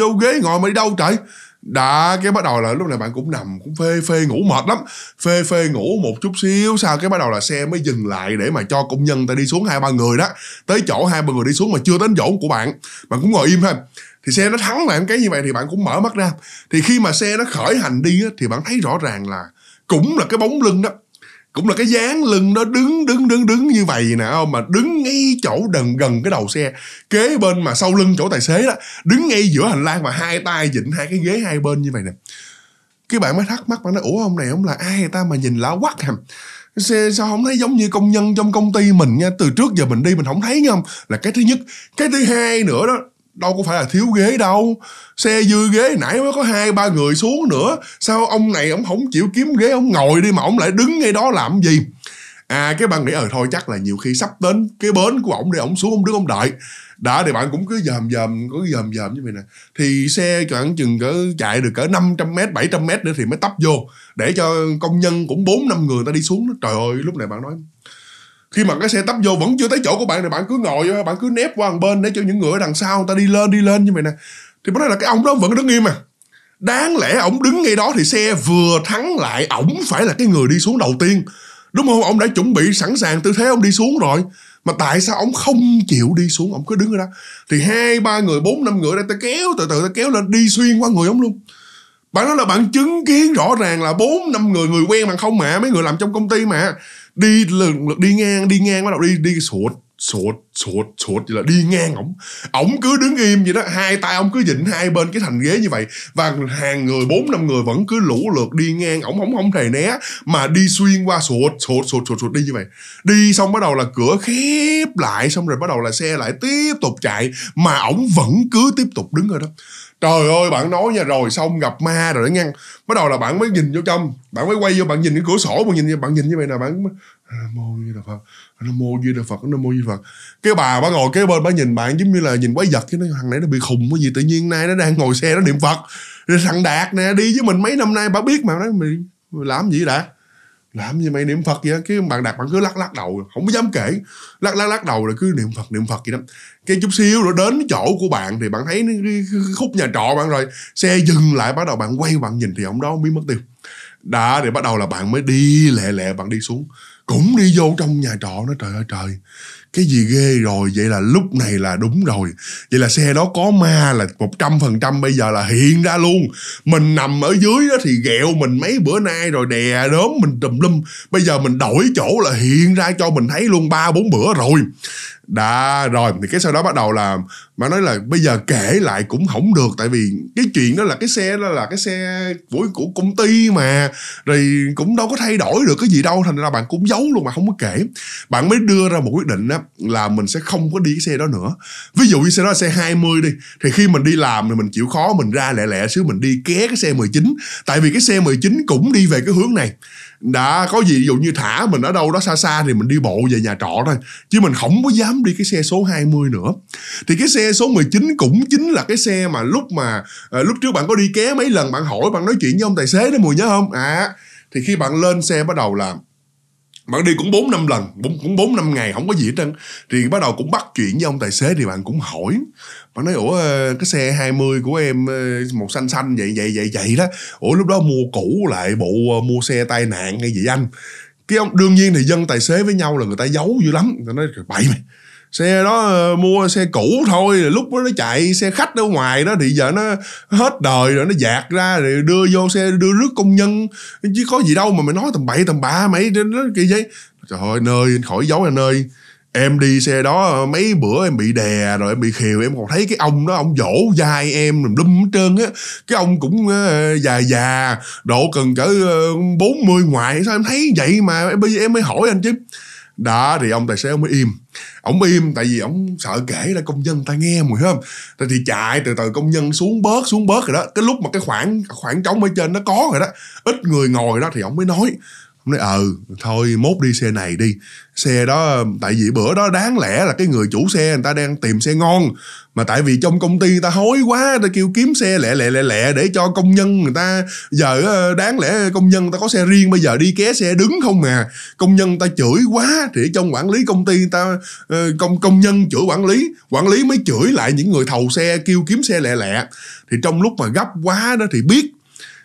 vô ghế ngồi mà đi đâu trời đã cái bắt đầu là lúc này bạn cũng nằm cũng phê phê ngủ mệt lắm phê phê ngủ một chút xíu sau cái bắt đầu là xe mới dừng lại để mà cho công nhân ta đi xuống hai ba người đó tới chỗ hai ba người đi xuống mà chưa đến chỗ của bạn bạn cũng ngồi im ha thì xe nó thắng bạn cái như vậy thì bạn cũng mở mắt ra thì khi mà xe nó khởi hành đi á, thì bạn thấy rõ ràng là cũng là cái bóng lưng đó cũng là cái dáng lưng nó đứng đứng đứng đứng như vậy nè không mà đứng ngay chỗ gần gần cái đầu xe kế bên mà sau lưng chỗ tài xế đó đứng ngay giữa hành lang và hai tay vịn hai cái ghế hai bên như vậy nè cái bạn mới thắc mắc bạn nói ủa ông này ông là ai ta mà nhìn lạ quắc hả xe sao không thấy giống như công nhân trong công ty mình nha từ trước giờ mình đi mình không thấy nha là cái thứ nhất cái thứ hai nữa đó đâu có phải là thiếu ghế đâu xe dư ghế nãy mới có hai ba người xuống nữa sao ông này ông không chịu kiếm ghế ông ngồi đi mà ông lại đứng ngay đó làm gì à cái bạn nghĩ ờ thôi chắc là nhiều khi sắp đến cái bến của ổng để ổng xuống ông đứng ông đợi đã thì bạn cũng cứ dòm dòm cứ dòm dòm như vậy nè thì xe chẳng chừng cỡ chạy được cỡ 500 m 700 m nữa thì mới tấp vô để cho công nhân cũng bốn năm người ta đi xuống trời ơi lúc này bạn nói khi mà cái xe tấp vô vẫn chưa tới chỗ của bạn thì bạn cứ ngồi bạn cứ nép qua một bên để cho những người ở đằng sau người ta đi lên đi lên như vậy nè thì bắt đầu là cái ông đó vẫn đứng im mà đáng lẽ ổng đứng ngay đó thì xe vừa thắng lại ổng phải là cái người đi xuống đầu tiên đúng không ông đã chuẩn bị sẵn sàng tư thế ông đi xuống rồi mà tại sao ông không chịu đi xuống ông cứ đứng ở đó thì hai ba người bốn năm người đây ta kéo từ từ ta kéo lên đi xuyên qua người ông luôn bạn nói là bạn chứng kiến rõ ràng là bốn năm người người quen mà không mẹ mấy người làm trong công ty mà đi lần lượt đi ngang đi ngang bắt đầu đi đi sụt sụt sụt sụt vậy là đi ngang ổng ổng cứ đứng im vậy đó hai tay ổng cứ dịnh hai bên cái thành ghế như vậy và hàng người bốn năm người vẫn cứ lũ lượt đi ngang ổng không không thề né mà đi xuyên qua sụt sụt sụt sụt sụt đi như vậy đi xong bắt đầu là cửa khép lại xong rồi bắt đầu là xe lại tiếp tục chạy mà ổng vẫn cứ tiếp tục đứng ở đó trời ơi bạn nói nha rồi xong gặp ma rồi nghe bắt đầu là bạn mới nhìn vô trong bạn mới quay vô bạn nhìn cái cửa sổ bạn nhìn bạn nhìn như vậy nè bạn à, mô di đà phật à, nó mô di đà phật à, nó mô di phật cái bà bà ngồi kế bên bà nhìn bạn giống như là nhìn quái vật chứ nó thằng này nó bị khùng cái gì tự nhiên nay nó đang ngồi xe nó niệm phật rồi thằng đạt nè đi với mình mấy năm nay bà biết mà nó mày làm gì đã làm gì mày niệm phật vậy cái bạn đạt bạn cứ lắc lắc đầu không có dám kể lắc lắc lắc đầu rồi cứ niệm phật niệm phật vậy đó cái chút xíu rồi đến chỗ của bạn thì bạn thấy khúc nhà trọ bạn rồi xe dừng lại bắt đầu bạn quay bạn nhìn thì ông đó không biết mất tiêu đã thì bắt đầu là bạn mới đi lẹ lẹ bạn đi xuống cũng đi vô trong nhà trọ nó trời ơi trời cái gì ghê rồi vậy là lúc này là đúng rồi vậy là xe đó có ma là một trăm phần trăm bây giờ là hiện ra luôn mình nằm ở dưới đó thì ghẹo mình mấy bữa nay rồi đè đốm mình tùm lum bây giờ mình đổi chỗ là hiện ra cho mình thấy luôn ba bốn bữa rồi đã rồi thì cái sau đó bắt đầu là mà nói là bây giờ kể lại cũng không được tại vì cái chuyện đó là cái xe đó là cái xe của của công ty mà rồi cũng đâu có thay đổi được cái gì đâu thành ra bạn cũng giấu luôn mà không có kể bạn mới đưa ra một quyết định á là mình sẽ không có đi cái xe đó nữa ví dụ như xe đó là xe 20 đi thì khi mình đi làm thì mình chịu khó mình ra lẹ lẹ xíu mình đi ké cái xe 19 tại vì cái xe 19 cũng đi về cái hướng này đã có gì ví dụ như thả mình ở đâu đó xa xa thì mình đi bộ về nhà trọ thôi chứ mình không có dám đi cái xe số 20 nữa thì cái xe số 19 cũng chính là cái xe mà lúc mà à, lúc trước bạn có đi ké mấy lần bạn hỏi bạn nói chuyện với ông tài xế đó mùi nhớ không à thì khi bạn lên xe bắt đầu làm bạn đi cũng 4 năm lần cũng cũng bốn năm ngày không có gì hết trơn thì bắt đầu cũng bắt chuyện với ông tài xế thì bạn cũng hỏi bạn nói ủa ờ, cái xe 20 của em ờ, một xanh xanh vậy vậy vậy vậy đó ủa lúc đó mua cũ lại bộ ờ, mua xe tai nạn hay gì anh cái ông đương nhiên thì dân tài xế với nhau là người ta giấu dữ lắm người ta nói bậy mày xe đó ờ, mua xe cũ thôi lúc đó nó chạy xe khách ở ngoài đó thì giờ nó hết đời rồi nó dạt ra rồi đưa vô xe đưa rước công nhân chứ có gì đâu mà mày nói tầm bậy tầm ba mày nó kỳ vậy trời ơi nơi khỏi giấu anh ơi em đi xe đó ờ, mấy bữa em bị đè rồi em bị khiều em còn thấy cái ông đó ông dỗ vai em làm lum hết trơn á cái ông cũng uh, già già độ cần cỡ bốn uh, mươi ngoài sao em thấy vậy mà em bây giờ em mới hỏi anh chứ đó thì ông tài xế ông mới im ông im tại vì ông sợ kể ra công nhân ta nghe mùi không ta thì chạy từ từ công nhân xuống bớt xuống bớt rồi đó cái lúc mà cái khoảng khoảng trống ở trên nó có rồi đó ít người ngồi đó thì ông mới nói ông nói ờ thôi mốt đi xe này đi xe đó tại vì bữa đó đáng lẽ là cái người chủ xe người ta đang tìm xe ngon mà tại vì trong công ty người ta hối quá ta kêu kiếm xe lẹ lẹ lẹ lẹ để cho công nhân người ta giờ ờ, đáng lẽ công nhân người ta có xe riêng bây giờ đi ké xe đứng không mà công nhân người ta chửi quá thì trong quản lý công ty người ta ờ, công công nhân chửi quản lý quản lý mới chửi lại những người thầu xe kêu kiếm xe lẹ lẹ thì trong lúc mà gấp quá đó thì biết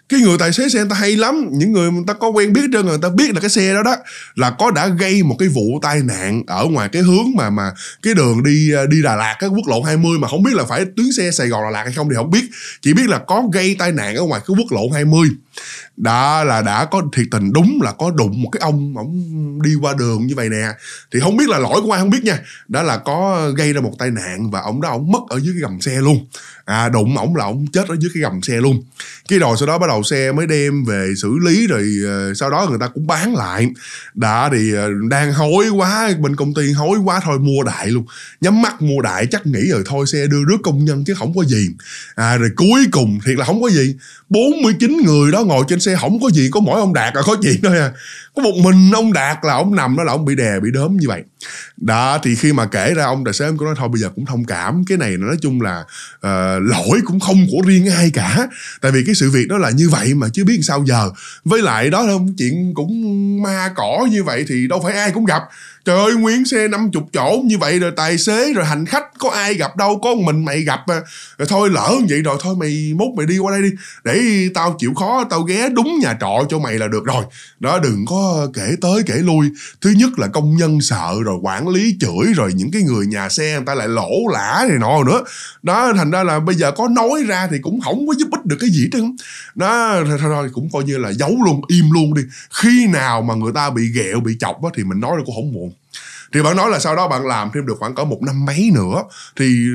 cái người tài xế xe người ta hay lắm những người người ta có quen biết trên người ta biết là cái xe đó đó là có đã gây một cái vụ tai nạn ở ngoài cái hướng mà mà cái đường đi à, đi Đà Lạt cái quốc lộ 20 mà không biết là phải tuyến xe Sài Gòn Đà Lạt hay không thì không biết chỉ biết là có gây tai nạn ở ngoài cái quốc lộ 20 đã là đã có thiệt tình đúng là có đụng một cái ông ổng đi qua đường như vậy nè thì không biết là lỗi của ai không biết nha đó là có gây ra một tai nạn và ông đó ông mất ở dưới cái gầm xe luôn à, đụng ổng là ổng chết ở dưới cái gầm xe luôn cái rồi sau đó bắt đầu xe mới đem về xử lý rồi ờ, sau đó người ta cũng bán lại đã thì ờ, đang hối quá bên công ty hối quá thôi mua đại luôn nhắm mắt mua đại chắc nghĩ rồi thôi xe đưa rước công nhân chứ không có gì à, rồi cuối cùng thiệt là không có gì 49 người đó ngồi trên xe không có gì có mỗi ông đạt là có chuyện thôi à có một mình ông đạt là ông nằm đó là ông bị đè bị đớm như vậy đó thì khi mà kể ra ông tài xế ông cũng nói thôi bây giờ cũng thông cảm cái này nói chung là uh, lỗi cũng không của riêng ai cả tại vì cái sự việc đó là như vậy mà chứ biết sao giờ với lại đó là chuyện cũng ma cỏ như vậy thì đâu phải ai cũng gặp trời ơi nguyên xe 50 chỗ như vậy rồi tài xế rồi hành khách có ai gặp đâu có mình mày gặp à. rồi thôi lỡ vậy rồi thôi mày mốt mày đi qua đây đi để tao chịu khó tao ghé đúng nhà trọ cho mày là được rồi đó đừng có kể tới kể lui thứ nhất là công nhân sợ rồi quản lý chửi rồi những cái người nhà xe người ta lại lỗ lã này nọ nữa đó thành ra là bây giờ có nói ra thì cũng không có giúp ích được cái gì hết đó thôi cũng coi như là giấu luôn im luôn đi khi nào mà người ta bị ghẹo bị chọc á, thì mình nói là cũng không muộn thì bạn nói là sau đó bạn làm thêm được khoảng cỡ một năm mấy nữa thì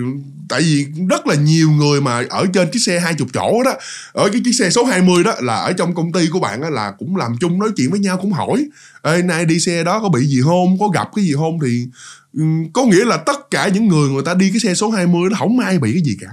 tại vì rất là nhiều người mà ở trên chiếc xe hai chục chỗ đó ở cái chiếc xe số 20 đó là ở trong công ty của bạn là cũng làm chung nói chuyện với nhau cũng hỏi ê nay đi xe đó có bị gì không có gặp cái gì không thì có nghĩa là tất cả những người người ta đi cái xe số 20 nó không ai bị cái gì cả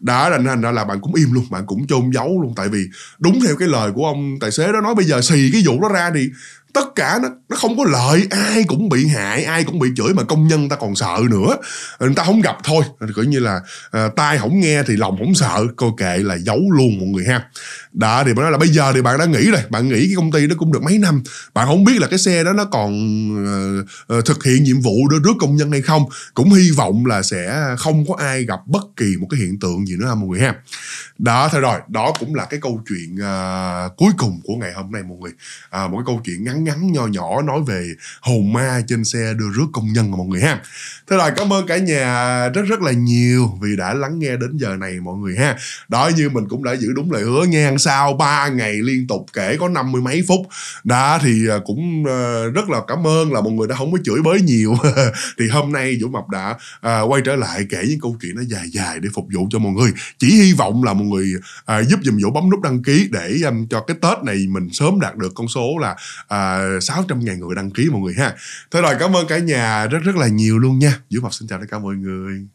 đã là thành ra là bạn cũng im luôn bạn cũng chôn giấu luôn tại vì đúng theo cái lời của ông tài xế đó nói bây giờ xì cái vụ đó ra thì tất cả nó nó không có lợi ai cũng bị hại ai cũng bị chửi mà công nhân ta còn sợ nữa người ta không gặp thôi kiểu như là à, tai không nghe thì lòng không sợ coi kệ là giấu luôn mọi người ha đã thì bạn nói là bây giờ thì bạn đã nghĩ rồi bạn nghĩ cái công ty nó cũng được mấy năm bạn không biết là cái xe đó nó còn uh, thực hiện nhiệm vụ đưa rước công nhân hay không cũng hy vọng là sẽ không có ai gặp bất kỳ một cái hiện tượng gì nữa ha mọi người ha đó thôi rồi đó cũng là cái câu chuyện uh, cuối cùng của ngày hôm nay mọi người à, một cái câu chuyện ngắn ngắn nhỏ nhỏ nói về hồn ma trên xe đưa rước công nhân của mọi người ha thế là cảm ơn cả nhà rất rất là nhiều vì đã lắng nghe đến giờ này mọi người ha đó như mình cũng đã giữ đúng lời hứa nghe sau 3 ngày liên tục kể có năm mươi mấy phút đã thì à, cũng ờ, rất là cảm ơn là mọi người đã không có chửi bới nhiều thì hôm nay vũ mập đã à, quay trở lại kể những câu chuyện nó dài dài để phục vụ cho mọi người chỉ hy vọng là mọi người à, giúp dùm vũ bấm nút đăng ký để cho cái tết này mình sớm đạt được con số là à, là 600 ngàn người đăng ký mọi người ha. Thôi rồi cảm ơn cả nhà rất rất là nhiều luôn nha. Vũ Mộc xin chào tất cả mọi người.